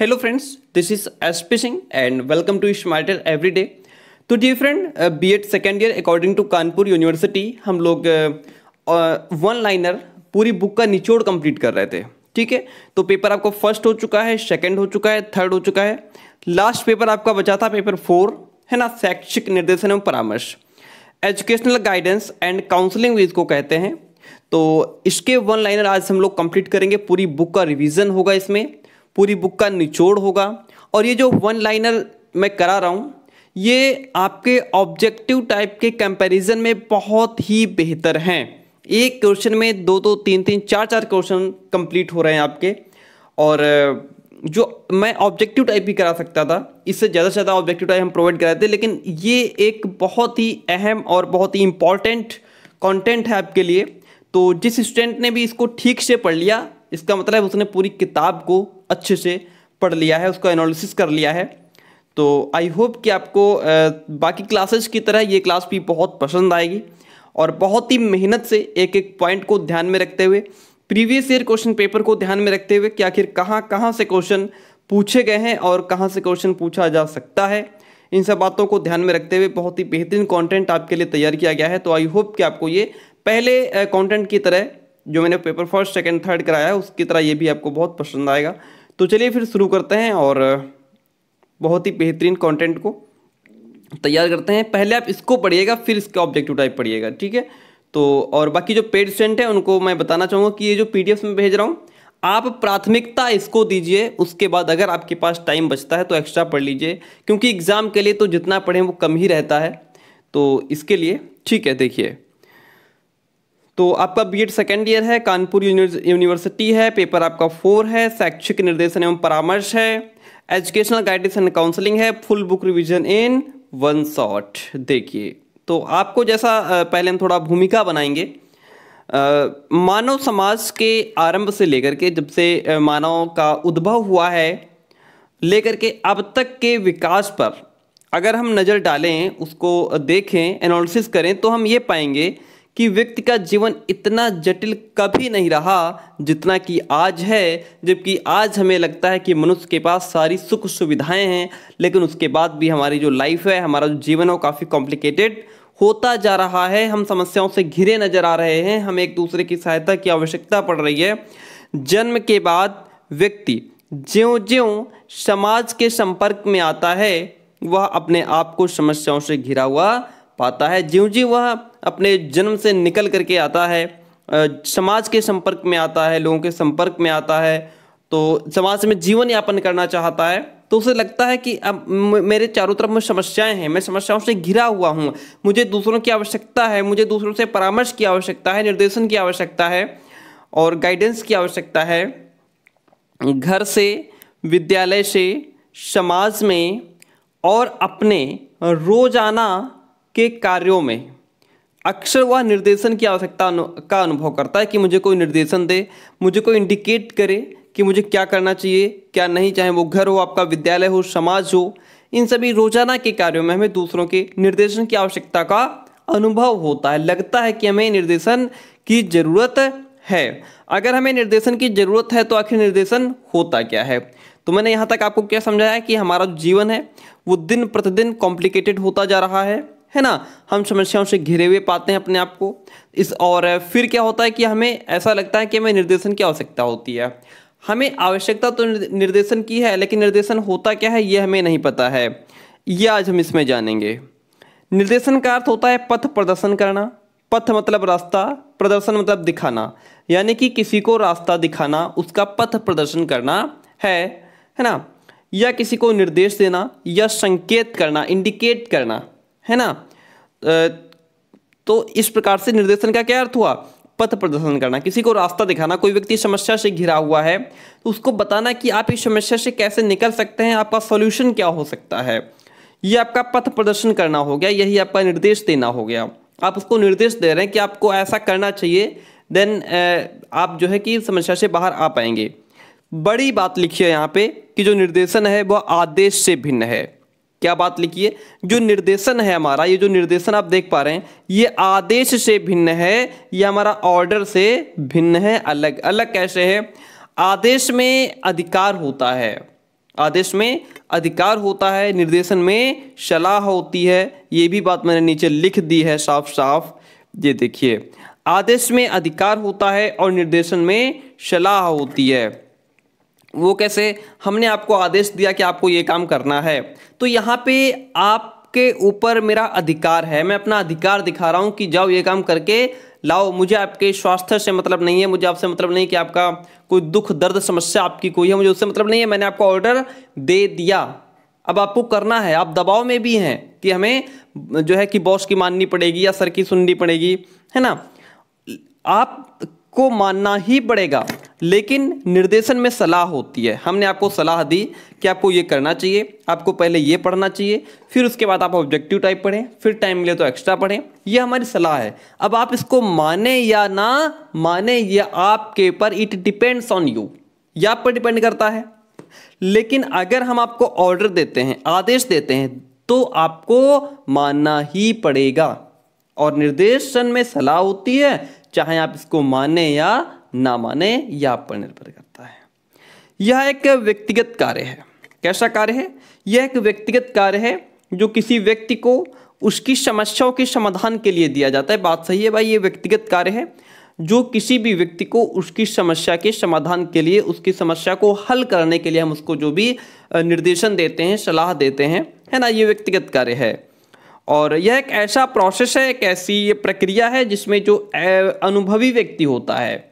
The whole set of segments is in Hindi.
hello friends this is S P Singh and welcome to smarter every day तो जी friend B Ed second year according to Kanpur university हम लोग वन uh, लाइनर uh, पूरी बुक का निचोड़ कंप्लीट कर रहे थे ठीक है तो पेपर आपको फर्स्ट हो चुका है सेकेंड हो चुका है थर्ड हो चुका है लास्ट पेपर आपका बचा था पेपर फोर है ना शैक्षिक निर्देशन एवं परामर्श एजुकेशनल गाइडेंस एंड काउंसलिंग भी इसको कहते हैं तो इसके वन लाइनर आज हम लोग कंप्लीट करेंगे पूरी बुक का रिवीजन होगा इसमें पूरी बुक का निचोड़ होगा और ये जो वन लाइनर मैं करा रहा हूँ ये आपके ऑब्जेक्टिव टाइप के कंपैरिजन में बहुत ही बेहतर हैं एक क्वेश्चन में दो दो तीन तीन चार चार क्वेश्चन कंप्लीट हो रहे हैं आपके और जो मैं ऑब्जेक्टिव टाइप भी करा सकता था इससे ज़्यादा से ज़्यादा ऑब्जेक्टिव टाइप हम प्रोवाइड कराते लेकिन ये एक बहुत ही अहम और बहुत ही इम्पॉर्टेंट कॉन्टेंट है आपके लिए तो जिस स्टूडेंट ने भी इसको ठीक से पढ़ लिया इसका मतलब उसने पूरी किताब को अच्छे से पढ़ लिया है उसका एनालिसिस कर लिया है तो आई होप कि आपको बाकी क्लासेज की तरह ये क्लास भी बहुत पसंद आएगी और बहुत ही मेहनत से एक एक पॉइंट को ध्यान में रखते हुए प्रीवियस ईयर क्वेश्चन पेपर को ध्यान में रखते हुए कि आखिर कहाँ कहाँ से क्वेश्चन पूछे गए हैं और कहाँ से क्वेश्चन पूछा जा सकता है इन सब बातों को ध्यान में रखते हुए बहुत ही बेहतरीन कंटेंट आपके लिए तैयार किया गया है तो आई होप कि आपको ये पहले कंटेंट की तरह जो मैंने पेपर फर्स्ट सेकेंड थर्ड कराया है उसकी तरह ये भी आपको बहुत पसंद आएगा तो चलिए फिर शुरू करते हैं और बहुत ही बेहतरीन कंटेंट को तैयार करते हैं पहले आप इसको पढ़िएगा फिर इसका ऑब्जेक्टिव टाइप पढ़िएगा ठीक है तो और बाकी जो पेड स्टूडेंट है उनको मैं बताना चाहूँगा कि ये जो पी में भेज रहा हूँ आप प्राथमिकता इसको दीजिए उसके बाद अगर आपके पास टाइम बचता है तो एक्स्ट्रा पढ़ लीजिए क्योंकि एग्ज़ाम के लिए तो जितना पढ़ें वो कम ही रहता है तो इसके लिए ठीक है देखिए तो आपका बी एड सेकेंड ईयर है कानपुर यूनिवर्सिटी है पेपर आपका फोर है शैक्षिक निर्देशन एवं परामर्श है एजुकेशनल गाइडेंस एंड काउंसलिंग है full book revision in one shot देखिए तो आपको जैसा पहले हम थोड़ा भूमिका बनाएंगे मानव समाज के आरंभ से लेकर के जब से मानव का उद्भव हुआ है लेकर के अब तक के विकास पर अगर हम नज़र डालें उसको देखें एनालिसिस करें तो हम ये पाएंगे कि व्यक्ति का जीवन इतना जटिल कभी नहीं रहा जितना कि आज है जबकि आज हमें लगता है कि मनुष्य के पास सारी सुख सुविधाएं हैं लेकिन उसके बाद भी हमारी जो लाइफ है हमारा जो जीवन है वो काफ़ी कॉम्प्लिकेटेड होता जा रहा है हम समस्याओं से घिरे नजर आ रहे हैं हमें एक दूसरे की सहायता की आवश्यकता पड़ रही है जन्म के बाद व्यक्ति ज्यों ज्यों समाज के संपर्क में आता है वह अपने आप को समस्याओं से घिरा हुआ पाता है ज्यों ज्यों वह अपने जन्म से निकल करके आता है समाज के संपर्क में आता है लोगों के संपर्क में आता है तो समाज में जीवन यापन करना चाहता है तो उसे लगता है कि अब मेरे चारों तरफ में समस्याएं हैं मैं समस्याओं से घिरा हुआ हूँ मुझे दूसरों की आवश्यकता है मुझे दूसरों से परामर्श की आवश्यकता है निर्देशन की आवश्यकता है और गाइडेंस की आवश्यकता है घर से विद्यालय से समाज में और अपने रोजाना के कार्यों में अक्षर व निर्देशन की आवश्यकता का अनुभव करता है कि मुझे कोई निर्देशन दे मुझे कोई इंडिकेट करे कि मुझे क्या करना चाहिए क्या नहीं चाहे वो घर हो आपका विद्यालय हो समाज हो इन सभी रोजाना के कार्यों में हमें दूसरों के निर्देशन की आवश्यकता का अनुभव होता है लगता है कि हमें निर्देशन की ज़रूरत है अगर हमें निर्देशन की ज़रूरत है तो आखिर निर्देशन होता क्या है तो मैंने यहाँ तक आपको क्या समझाया कि हमारा जीवन है वो दिन प्रतिदिन कॉम्प्लिकेटेड होता जा रहा है है ना हम समस्याओं से घिरे हुए पाते हैं अपने आप को इस और फिर क्या होता है कि हमें ऐसा लगता है कि हमें निर्देशन की आवश्यकता होती है हमें आवश्यकता तो निर्देशन की है लेकिन निर्देशन होता क्या है ये हमें नहीं पता है ये आज हम इसमें जानेंगे निर्देशन का अर्थ होता है पथ प्रदर्शन करना पथ मतलब रास्ता प्रदर्शन मतलब दिखाना यानी कि किसी को रास्ता दिखाना उसका पथ प्रदर्शन करना है है ना या किसी को निर्देश देना या संकेत करना इंडिकेट करना है ना तो इस प्रकार से निर्देशन का क्या अर्थ हुआ पथ प्रदर्शन करना किसी को रास्ता दिखाना कोई व्यक्ति समस्या से घिरा हुआ है तो उसको बताना कि आप इस समस्या से कैसे निकल सकते हैं आपका सोल्यूशन क्या हो सकता है ये आपका पथ प्रदर्शन करना हो गया यही आपका निर्देश देना हो गया आप उसको निर्देश दे रहे हैं कि आपको ऐसा करना चाहिए देन आप जो है कि समस्या से बाहर आ पाएंगे बड़ी बात लिखी है यहाँ पे कि जो निर्देशन है वह आदेश से भिन्न है क्या बात लिखी है जो निर्देशन है हमारा ये जो निर्देशन आप देख पा रहे हैं ये आदेश से भिन्न है ये हमारा ऑर्डर से भिन्न है अलग अलग कैसे है आदेश में अधिकार होता है आदेश में अधिकार होता है निर्देशन में सलाह होती है ये भी बात मैंने नीचे लिख दी है साफ साफ ये देखिए आदेश में अधिकार होता है और निर्देशन में सलाह होती है वो कैसे हमने आपको आदेश दिया कि आपको ये काम करना है तो यहाँ पे आपके ऊपर मेरा अधिकार है मैं अपना अधिकार दिखा रहा हूँ कि जाओ ये काम करके लाओ मुझे आपके स्वास्थ्य से मतलब नहीं है मुझे आपसे मतलब नहीं कि आपका कोई दुख दर्द समस्या आपकी कोई है मुझे उससे मतलब नहीं है मैंने आपको ऑर्डर दे दिया अब आपको करना है आप दबाव में भी हैं कि हमें जो है कि बॉस की माननी पड़ेगी या सर की सुननी पड़ेगी है ना आपको मानना ही पड़ेगा लेकिन निर्देशन में सलाह होती है हमने आपको सलाह दी कि आपको ये करना चाहिए आपको पहले ये पढ़ना चाहिए फिर उसके बाद आप ऑब्जेक्टिव टाइप पढ़ें फिर टाइम मिले तो एक्स्ट्रा पढ़ें ये हमारी सलाह है अब आप इसको माने या ना माने ये आपके ऊपर इट डिपेंड्स ऑन यू ये आप पर डिपेंड करता है लेकिन अगर हम आपको ऑर्डर देते हैं आदेश देते हैं तो आपको मानना ही पड़ेगा और निर्देशन में सलाह होती है चाहे आप इसको माने या ना माने यह आप पर निर्भर करता है यह एक व्यक्तिगत कार्य है कैसा कार्य है यह एक व्यक्तिगत कार्य है जो किसी व्यक्ति को उसकी समस्याओं के समाधान के लिए दिया जाता है बात सही है भाई ये व्यक्तिगत कार्य है जो किसी भी व्यक्ति को उसकी समस्या के समाधान के लिए उसकी समस्या को हल करने के लिए हम उसको जो भी निर्देशन देते हैं सलाह देते हैं है ना ये व्यक्तिगत कार्य है और यह एक ऐसा प्रोसेस है एक ऐसी ये प्रक्रिया है जिसमें जो अनुभवी व्यक्ति होता है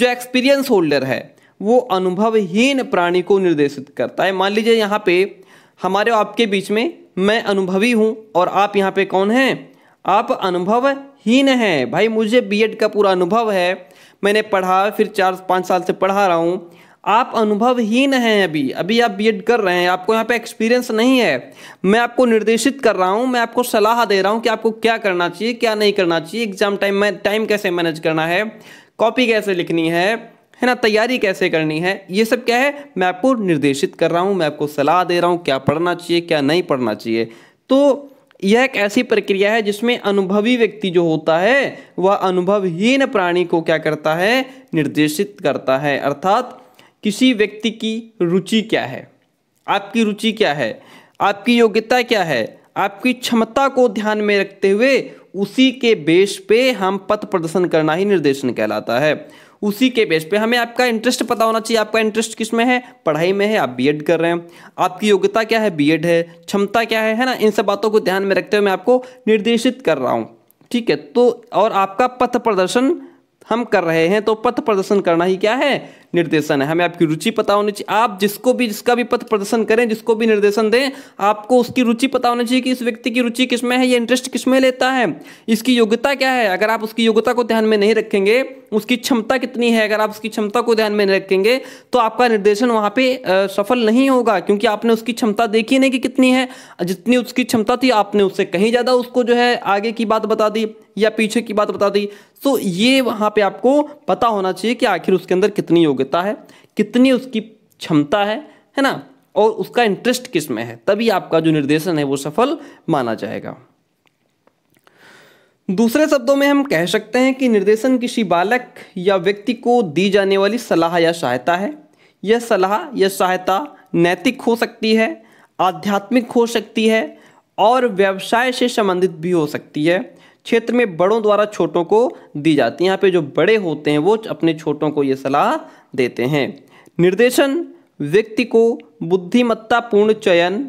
जो एक्सपीरियंस होल्डर है वो अनुभवहीन प्राणी को निर्देशित करता है मान लीजिए यहाँ पे हमारे आपके बीच में मैं अनुभवी हूँ और आप यहाँ पे कौन हैं आप अनुभवहीन हैं भाई मुझे बीएड का पूरा अनुभव है मैंने पढ़ा फिर चार पाँच साल से पढ़ा रहा हूँ आप अनुभवहीन हैं अभी अभी आप बीएड कर रहे हैं आपको यहाँ पे एक्सपीरियंस नहीं है मैं आपको निर्देशित कर रहा हूँ मैं आपको सलाह दे रहा हूँ कि आपको क्या करना चाहिए क्या नहीं करना चाहिए एग्जाम टाइम में टाइम कैसे मैनेज करना है कॉपी कैसे लिखनी है है ना तैयारी कैसे करनी है ये सब क्या है मैं आपको निर्देशित कर रहा हूँ मैं आपको सलाह दे रहा हूँ क्या पढ़ना चाहिए क्या नहीं पढ़ना चाहिए तो यह एक ऐसी प्रक्रिया है जिसमें अनुभवी व्यक्ति जो होता है वह अनुभवहीन प्राणी को क्या करता है निर्देशित करता है अर्थात किसी व्यक्ति की रुचि क्या है आपकी रुचि क्या है आपकी योग्यता क्या है आपकी क्षमता को ध्यान में रखते हुए उसी के बेस पे हम पथ प्रदर्शन करना ही निर्देशन कहलाता है उसी के बेस पे हमें आपका इंटरेस्ट पता होना चाहिए आपका इंटरेस्ट किस में है पढ़ाई में है आप बीएड कर रहे हैं आपकी योग्यता क्या है बीएड है क्षमता क्या है है ना इन सब बातों को ध्यान में रखते हुए मैं आपको निर्देशित कर रहा हूँ ठीक है तो और आपका पथ प्रदर्शन हम कर रहे हैं तो पथ प्रदर्शन करना ही क्या है निर्देशन है हमें आपकी रुचि पता होनी चाहिए आप जिसको भी जिसका भी पथ प्रदर्शन करें जिसको भी निर्देशन दें आपको उसकी रुचि पता होनी चाहिए कि इस व्यक्ति की रुचि किसमें है ये इंटरेस्ट किसमें लेता है इसकी योग्यता क्या है अगर आप उसकी योग्यता को ध्यान में नहीं रखेंगे उसकी क्षमता कितनी है अगर आप उसकी क्षमता को ध्यान में नहीं रखेंगे तो आपका निर्देशन वहाँ पे सफल नहीं होगा क्योंकि आपने उसकी क्षमता देखी नहीं कि कितनी है जितनी उसकी क्षमता थी आपने उससे कहीं ज़्यादा उसको जो है आगे की बात बता दी या पीछे की बात बता दी तो ये वहाँ पे आपको पता होना चाहिए कि आखिर उसके अंदर कितनी योग्य योग्यता है कितनी उसकी क्षमता है है ना और उसका इंटरेस्ट किस में है तभी आपका जो निर्देशन है वो सफल माना जाएगा दूसरे शब्दों में हम कह सकते हैं कि निर्देशन किसी बालक या व्यक्ति को दी जाने वाली सलाह या सहायता है यह सलाह या सहायता नैतिक हो सकती है आध्यात्मिक हो सकती है और व्यवसाय से संबंधित भी हो सकती है क्षेत्र में बड़ों द्वारा छोटों को दी जाती है यहाँ पे जो बड़े होते हैं वो अपने छोटों को ये सलाह देते हैं निर्देशन व्यक्ति को बुद्धिमत्तापूर्ण चयन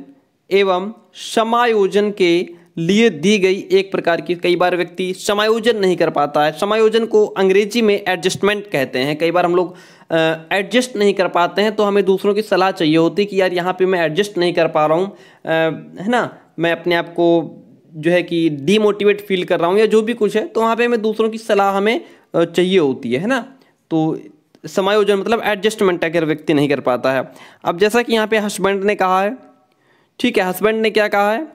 एवं समायोजन के लिए दी गई एक प्रकार की कई बार व्यक्ति समायोजन नहीं कर पाता है समायोजन को अंग्रेजी में एडजस्टमेंट कहते हैं कई बार हम लोग एडजस्ट नहीं कर पाते हैं तो हमें दूसरों की सलाह चाहिए होती कि यार यहाँ पे मैं एडजस्ट नहीं कर पा रहा हूँ है ना मैं अपने आप को जो है कि डीमोटिवेट फील कर रहा हूँ या जो भी कुछ है तो वहाँ पर हमें दूसरों की सलाह हमें चाहिए होती है ना तो समायोजन मतलब एडजस्टमेंट अगर व्यक्ति नहीं कर पाता है अब जैसा कि यहाँ पे हस्बैंड ने कहा है ठीक है हस्बैंड ने क्या कहा है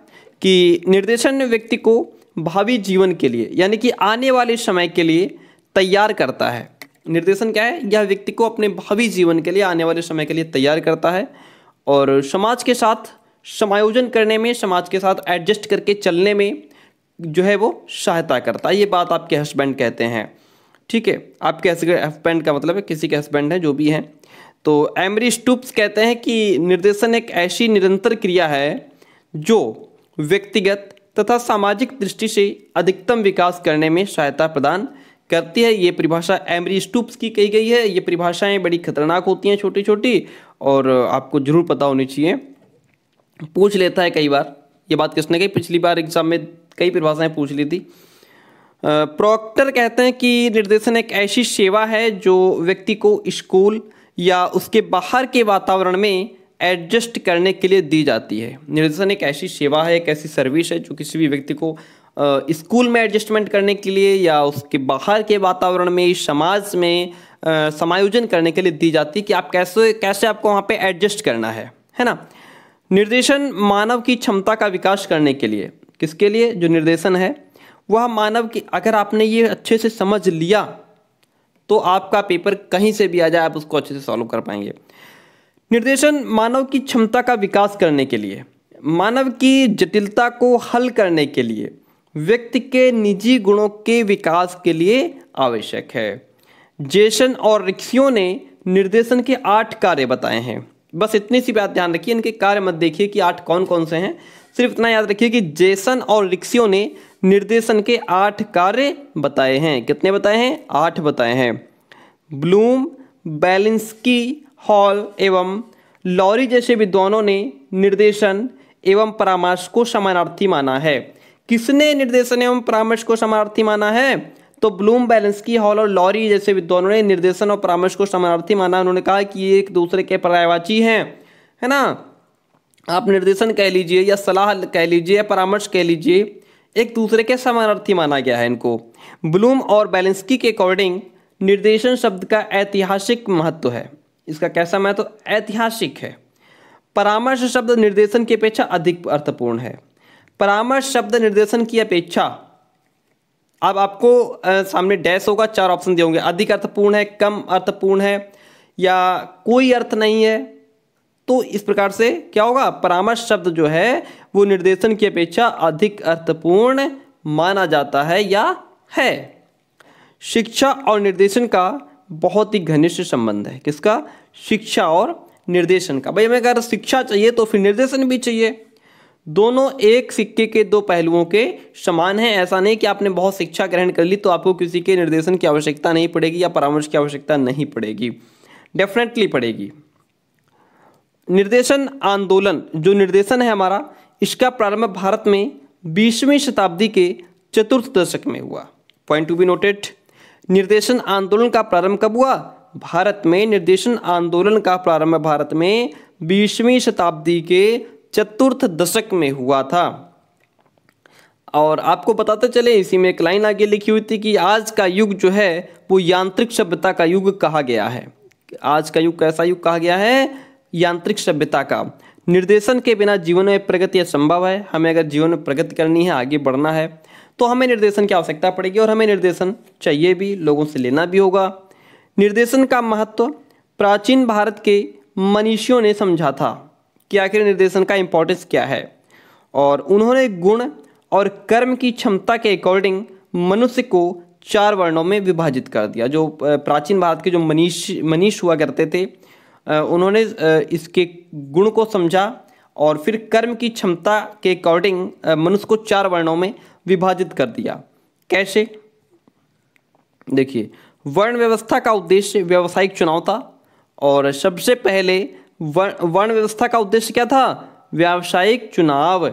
कि निर्देशन व्यक्ति को भावी जीवन के लिए यानी कि आने वाले समय के लिए तैयार करता है निर्देशन क्या है यह व्यक्ति को अपने भावी जीवन के लिए आने वाले समय के लिए तैयार करता है और समाज के साथ समायोजन करने में समाज के साथ एडजस्ट करके चलने में जो है वो सहायता करता है ये बात आपके हस्बैंड कहते हैं ठीक है आपके हस्बैंड का मतलब है किसी के हस्बैंड है जो भी हैं तो एमरी स्टूप्स कहते हैं कि निर्देशन एक ऐसी निरंतर क्रिया है जो व्यक्तिगत तथा सामाजिक दृष्टि से अधिकतम विकास करने में सहायता प्रदान करती है ये परिभाषा एमरी स्टूप्स की कही गई है ये परिभाषाएं बड़ी खतरनाक होती हैं छोटी छोटी और आपको जरूर पता होनी चाहिए पूछ लेता है कई बार ये बात किसने कही पिछली बार एग्जाम में कई परिभाषाएं पूछ ली थी प्रॉक्टर कहते हैं कि निर्देशन एक ऐसी सेवा है जो व्यक्ति को स्कूल या उसके बाहर के वातावरण में एडजस्ट करने के लिए दी जाती है निर्देशन एक ऐसी सेवा है एक ऐसी सर्विस है जो किसी भी व्यक्ति को स्कूल में एडजस्टमेंट करने के लिए या उसके बाहर के वातावरण में समाज में समायोजन करने के लिए दी जाती है कि आप कैसे कैसे आपको वहाँ पे एडजस्ट करना है है ना निर्देशन मानव की क्षमता का विकास करने के लिए किसके लिए जो निर्देशन है वह मानव की अगर आपने ये अच्छे से समझ लिया तो आपका पेपर कहीं से भी आ जाए आप उसको अच्छे से सॉल्व कर पाएंगे निर्देशन मानव की क्षमता का विकास करने के लिए मानव की जटिलता को हल करने के लिए व्यक्ति के निजी गुणों के विकास के लिए आवश्यक है जेसन और रिक्सियों ने निर्देशन के आठ कार्य बताए हैं बस इतनी सी बात ध्यान रखिए इनके कार्य मत देखिए कि आठ कौन कौन से हैं सिर्फ इतना याद रखिए कि जेसन और रिक्सियो ने निर्देशन के आठ कार्य बताए हैं कितने बताए हैं आठ बताए हैं ब्लूम बैलेंसकी हॉल एवं लॉरी जैसे विद्वानों ने निर्देशन एवं परामर्श को समानार्थी माना है किसने निर्देशन एवं परामर्श को समानार्थी माना है तो ब्लूम बैलेंसकी हॉल और लॉरी जैसे विद्वानों ने निर्देशन और परामर्श को समानार्थी माना उन्होंने कहा कि ये एक दूसरे के पर्यायवाची हैं है ना आप निर्देशन कह लीजिए या सलाह कह लीजिए या परामर्श कह लीजिए एक दूसरे के समानार्थी माना गया है इनको ब्लूम और बैलेंसकी के अकॉर्डिंग निर्देशन शब्द का ऐतिहासिक महत्व है इसका कैसा महत्व ऐतिहासिक है परामर्श शब्द निर्देशन की अपेक्षा अधिक अर्थपूर्ण है परामर्श शब्द निर्देशन की अपेक्षा अब आपको आ, सामने डैश होगा चार ऑप्शन दिए होंगे अधिक अर्थपूर्ण है कम अर्थपूर्ण है या कोई अर्थ नहीं है तो इस प्रकार से क्या होगा परामर्श शब्द जो है वो निर्देशन की अपेक्षा अधिक अर्थपूर्ण माना जाता है या है शिक्षा और निर्देशन का बहुत ही घनिष्ठ संबंध है किसका शिक्षा और निर्देशन का भाई हमें अगर शिक्षा चाहिए तो फिर निर्देशन भी चाहिए दोनों एक सिक्के के दो पहलुओं के समान हैं ऐसा नहीं कि आपने बहुत शिक्षा ग्रहण कर ली तो आपको किसी के निर्देशन की आवश्यकता नहीं पड़ेगी या परामर्श की आवश्यकता नहीं पड़ेगी डेफिनेटली पड़ेगी निर्देशन आंदोलन जो निर्देशन है हमारा इसका प्रारंभ भारत में बीसवीं शताब्दी के चतुर्थ दशक में हुआ पॉइंट टू बी नोटेड निर्देशन आंदोलन का प्रारंभ कब हुआ भारत में निर्देशन आंदोलन का प्रारंभ भारत में बीसवीं शताब्दी के चतुर्थ दशक में हुआ था और आपको बताते चले इसी में एक लाइन आगे लिखी हुई थी कि आज का युग जो है वो यांत्रिक सभ्यता का युग कहा गया है आज का युग कैसा युग कहा गया है यांत्रिक सभ्यता का निर्देशन के बिना जीवन में प्रगति असंभव है हमें अगर जीवन में प्रगति करनी है आगे बढ़ना है तो हमें निर्देशन की आवश्यकता पड़ेगी और हमें निर्देशन चाहिए भी लोगों से लेना भी होगा निर्देशन का महत्व प्राचीन भारत के मनीषियों ने समझा था कि आखिर निर्देशन का इम्पोर्टेंस क्या है और उन्होंने गुण और कर्म की क्षमता के अकॉर्डिंग मनुष्य को चार वर्णों में विभाजित कर दिया जो प्राचीन भारत के जो मनीष मनीष हुआ करते थे उन्होंने इसके गुण को समझा और फिर कर्म की क्षमता के अकॉर्डिंग मनुष्य को चार वर्णों में विभाजित कर दिया कैसे देखिए वर्ण व्यवस्था का उद्देश्य व्यावसायिक चुनाव था और सबसे पहले वर्ण व्यवस्था का उद्देश्य क्या था व्यावसायिक चुनाव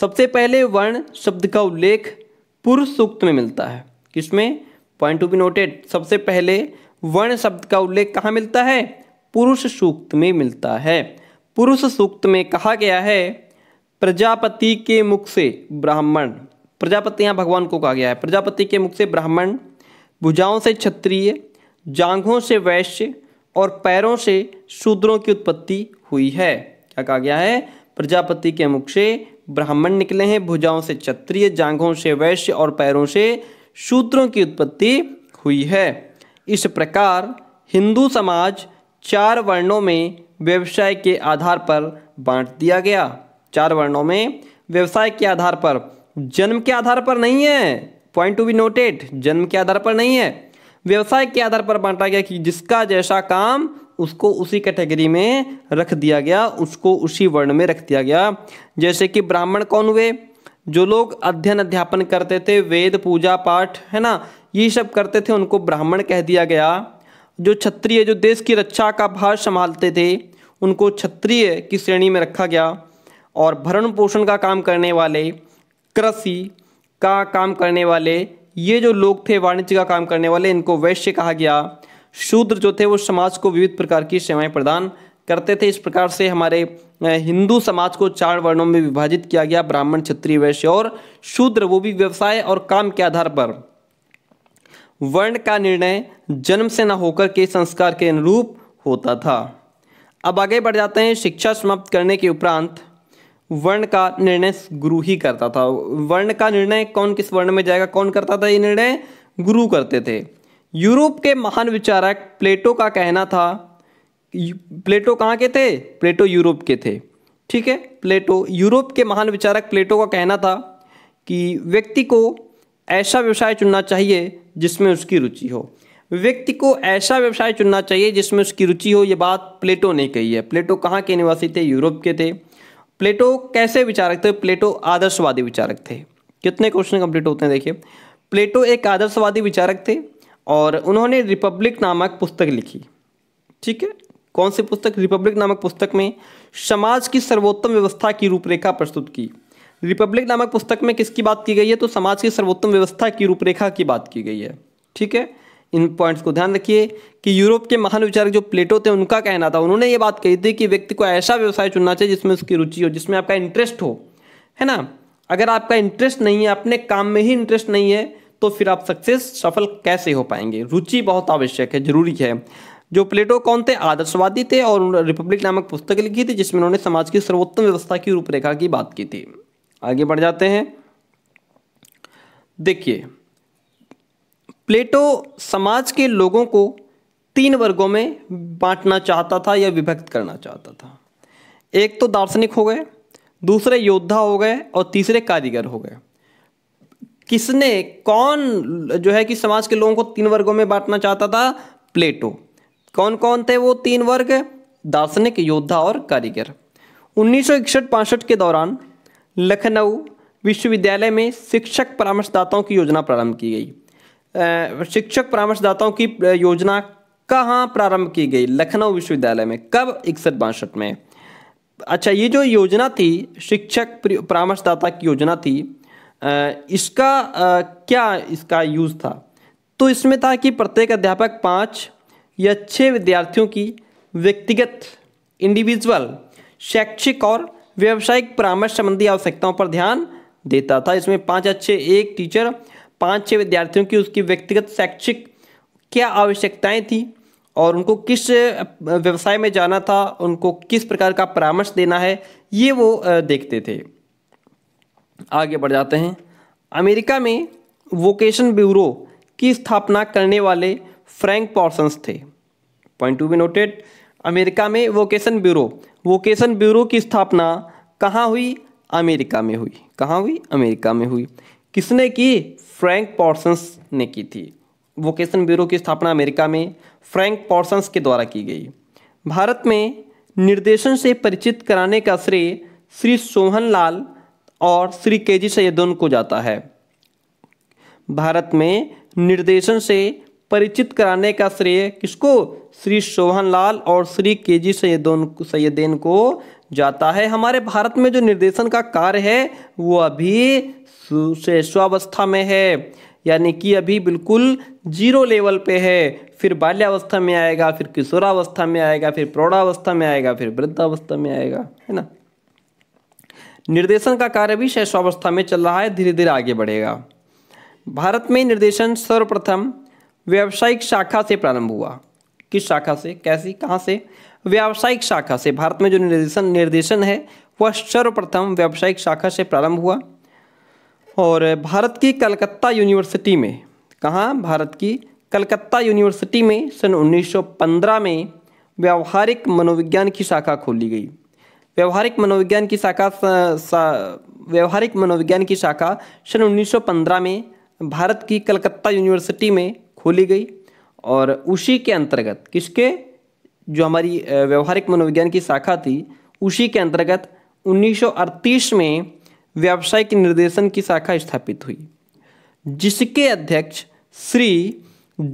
सबसे पहले वर्ण शब्द का उल्लेख पुरुष सूक्त में मिलता है किसमें पॉइंट टू बी नोटेड सबसे पहले वर्ण शब्द का उल्लेख कहाँ मिलता है पुरुष सूक्त में मिलता है पुरुष सूक्त में कहा गया है प्रजापति के मुख से ब्राह्मण प्रजापति यहाँ भगवान को कहा गया है प्रजापति के मुख से ब्राह्मण भुजाओं से क्षत्रिय जांघों से वैश्य और पैरों से शूद्रों की उत्पत्ति हुई है क्या कहा गया है प्रजापति के मुख से ब्राह्मण निकले हैं भुजाओं से क्षत्रिय जांघों से वैश्य और पैरों से शूद्रों की उत्पत्ति हुई है इस प्रकार हिंदू समाज चार वर्णों में व्यवसाय के आधार पर बांट दिया गया चार वर्णों में व्यवसाय के आधार पर जन्म के आधार पर नहीं है पॉइंट टू बी नोटेड जन्म के आधार पर नहीं है व्यवसाय के आधार पर बांटा गया कि जिसका जैसा काम उसको उसी कैटेगरी में रख दिया गया उसको उसी वर्ण में रख दिया गया जैसे कि ब्राह्मण कौन हुए जो लोग अध्ययन अध्यापन करते थे वेद पूजा पाठ है ना ये सब करते थे उनको ब्राह्मण कह दिया गया जो क्षत्रिय जो देश की रक्षा का भार संभालते थे उनको क्षत्रिय की श्रेणी में रखा गया और भरण पोषण का काम करने वाले कृषि का काम करने वाले ये जो लोग थे वाणिज्य का काम करने वाले इनको वैश्य कहा गया शूद्र जो थे वो समाज को विविध प्रकार की सेवाएं प्रदान करते थे इस प्रकार से हमारे हिंदू समाज को चार वर्णों में विभाजित किया गया ब्राह्मण क्षत्रिय वैश्य और शूद्र वो भी व्यवसाय और काम के आधार पर वर्ण का निर्णय जन्म से न होकर के संस्कार के अनुरूप होता था अब आगे बढ़ जाते हैं शिक्षा समाप्त करने के उपरांत वर्ण का निर्णय गुरु ही करता था वर्ण का निर्णय कौन किस वर्ण में जाएगा कौन करता था ये निर्णय गुरु करते थे यूरोप के महान विचारक प्लेटो का कहना था प्लेटो कहाँ के थे प्लेटो यूरोप के थे ठीक है प्लेटो यूरोप के महान विचारक प्लेटो का कहना था कि व्यक्ति को ऐसा व्यवसाय चुनना चाहिए जिसमें उसकी रुचि हो व्यक्ति को ऐसा व्यवसाय चुनना चाहिए जिसमें उसकी रुचि हो ये बात प्लेटो ने कही है प्लेटो कहाँ के निवासी थे यूरोप के थे प्लेटो कैसे विचारक थे प्लेटो आदर्शवादी विचारक थे कितने क्वेश्चन कंप्लीट होते हैं देखिए प्लेटो एक आदर्शवादी विचारक थे और उन्होंने रिपब्लिक नामक पुस्तक लिखी ठीक है कौन सी पुस्तक रिपब्लिक नामक पुस्तक में समाज की सर्वोत्तम व्यवस्था की रूपरेखा प्रस्तुत की रिपब्लिक नामक पुस्तक में किसकी बात की गई है तो समाज की सर्वोत्तम व्यवस्था की रूपरेखा की बात की गई है ठीक है इन पॉइंट्स को ध्यान रखिए कि यूरोप के महान विचारक जो प्लेटो थे उनका कहना था उन्होंने ये बात कही थी कि व्यक्ति को ऐसा व्यवसाय चुनना चाहिए जिसमें उसकी रुचि हो जिसमें आपका इंटरेस्ट हो है ना अगर आपका इंटरेस्ट नहीं है अपने काम में ही इंटरेस्ट नहीं है तो फिर आप सक्सेस सफल कैसे हो पाएंगे रुचि बहुत आवश्यक है जरूरी है जो प्लेटो कौन थे आदर्शवादी थे और रिपब्लिक नामक पुस्तक लिखी थी जिसमें उन्होंने समाज की सर्वोत्तम व्यवस्था की रूपरेखा की बात की थी आगे बढ़ जाते हैं देखिए प्लेटो समाज के लोगों को तीन वर्गों में बांटना चाहता था या विभक्त करना चाहता था एक तो दार्शनिक हो गए दूसरे योद्धा हो गए और तीसरे कारीगर हो गए किसने कौन जो है कि समाज के लोगों को तीन वर्गों में बांटना चाहता था प्लेटो कौन कौन थे वो तीन वर्ग दार्शनिक योद्धा और कारीगर उन्नीस सौ के दौरान लखनऊ विश्वविद्यालय में शिक्षक परामर्शदाताओं की योजना प्रारंभ की गई शिक्षक परामर्शदाताओं की योजना कहाँ प्रारंभ की गई लखनऊ विश्वविद्यालय में कब इकसठ बासठ में अच्छा ये जो योजना थी शिक्षक परामर्शदाता की योजना थी इसका क्या इसका यूज़ था तो इसमें था कि प्रत्येक अध्यापक पाँच या छः विद्यार्थियों की व्यक्तिगत इंडिविजुअल शैक्षिक और व्यावसायिक परामर्श संबंधी आवश्यकताओं पर ध्यान देता था इसमें पाँच अच्छे एक टीचर पाँच छः विद्यार्थियों की उसकी व्यक्तिगत शैक्षिक क्या आवश्यकताएं थी और उनको किस व्यवसाय में जाना था उनको किस प्रकार का परामर्श देना है ये वो देखते थे आगे बढ़ जाते हैं अमेरिका में वोकेशन ब्यूरो की स्थापना करने वाले फ्रैंक पॉर्सन्स थे point to be noted America में वोकेशन ब्यूरो वोकेशन ब्यूरो की स्थापना कहाँ हुई अमेरिका में हुई कहाँ हुई अमेरिका में हुई किसने की फ्रैंक पॉर्सन्स ने की थी वोकेशन ब्यूरो की स्थापना अमेरिका में फ्रैंक पॉर्सन्स के द्वारा की गई भारत में निर्देशन से परिचित कराने का श्रेय श्री सोहन लाल और श्री के जी सैदन को जाता है भारत में निर्देशन से परिचित कराने का श्रेय किसको श्री सोहन लाल और श्री के जी सैदोन सैदेन को जाता है हमारे भारत में जो निर्देशन का कार्य है वो अभी शेषावस्था में है यानी कि अभी बिल्कुल जीरो लेवल पे है फिर बाल्यावस्था में आएगा फिर किशोरावस्था में आएगा फिर प्रौढ़ावस्था में आएगा फिर वृद्धावस्था में आएगा है ना निर्देशन का कार्य भी शैशवावस्था में चल रहा है धीरे धीरे आगे बढ़ेगा भारत में निर्देशन सर्वप्रथम व्यावसायिक शाखा से प्रारंभ हुआ किस शाखा से कैसी कहाँ से व्यावसायिक शाखा से भारत में जो निर्देशन निर्देशन है वह सर्वप्रथम व्यावसायिक शाखा से प्रारंभ हुआ और भारत की कलकत्ता यूनिवर्सिटी में कहाँ भारत की कलकत्ता यूनिवर्सिटी में सन 1915 में व्यावहारिक मनोविज्ञान की शाखा खोली गई व्यवहारिक मनोविज्ञान की शाखा व्यवहारिक मनोविज्ञान की शाखा सन 1915 में भारत की कलकत्ता यूनिवर्सिटी में खोली गई और उसी के अंतर्गत किसके जो हमारी व्यवहारिक मनोविज्ञान की शाखा थी उसी के अंतर्गत 1938 में व्यावसायिक निर्देशन की शाखा स्थापित हुई जिसके अध्यक्ष श्री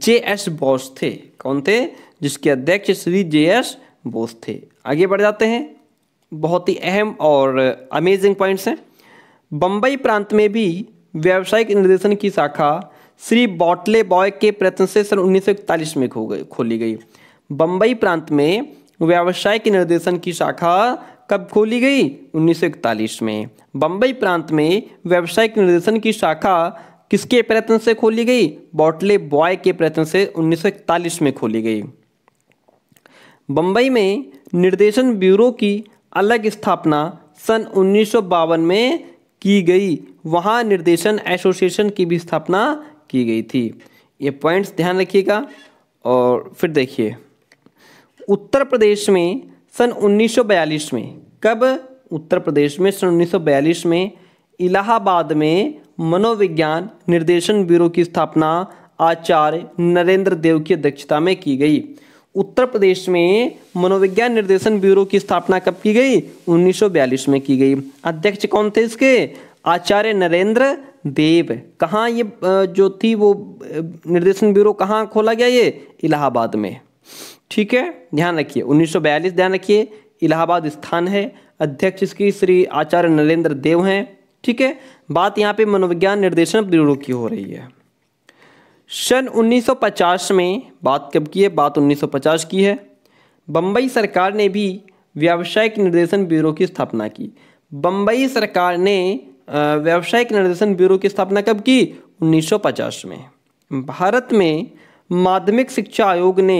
जे एस बोस थे कौन थे जिसके अध्यक्ष श्री जे एस बोस थे आगे बढ़ जाते हैं बहुत ही अहम और अमेजिंग पॉइंट्स हैं बम्बई प्रांत में भी व्यावसायिक निर्देशन की शाखा श्री बॉटले बॉय के प्रयत्न से सन उन्नीस में खो गई खोली गई बम्बई प्रांत में व्यवसाय के निर्देशन की शाखा कब खोली गई उन्नीस में बम्बई प्रांत में व्यावसायिक निर्देशन की शाखा किसके प्रयत्न से खोली गई बॉटले बॉय के प्रयत्न से उन्नीस में खोली गई बम्बई में निर्देशन ब्यूरो की अलग स्थापना सन उन्नीस में की गई वहाँ निर्देशन एसोसिएशन की भी स्थापना की गई थी ये पॉइंट्स ध्यान रखिएगा और फिर देखिए उत्तर प्रदेश में सन 1942 में कब उत्तर प्रदेश में सन 1942 में इलाहाबाद में मनोविज्ञान निर्देशन ब्यूरो की स्थापना आचार्य नरेंद्र देव की अध्यक्षता में की गई उत्तर प्रदेश में मनोविज्ञान निर्देशन ब्यूरो की स्थापना कब की गई 1942 में की गई अध्यक्ष कौन थे इसके आचार्य नरेंद्र देव कहाँ ये जो थी वो निर्देशन ब्यूरो कहाँ खोला गया ये इलाहाबाद में ठीक है ध्यान रखिए 1942 ध्यान रखिए इलाहाबाद स्थान है अध्यक्ष इसकी श्री आचार्य नरेंद्र देव हैं ठीक है बात यहाँ पे मनोविज्ञान निर्देशन ब्यूरो की हो रही है सन 1950 में बात कब की है बात 1950 की है बम्बई सरकार ने भी व्यावसायिक निर्देशन ब्यूरो की स्थापना की बम्बई सरकार ने व्यावसायिक निर्देशन ब्यूरो की स्थापना कब की 1950 में भारत में माध्यमिक शिक्षा आयोग ने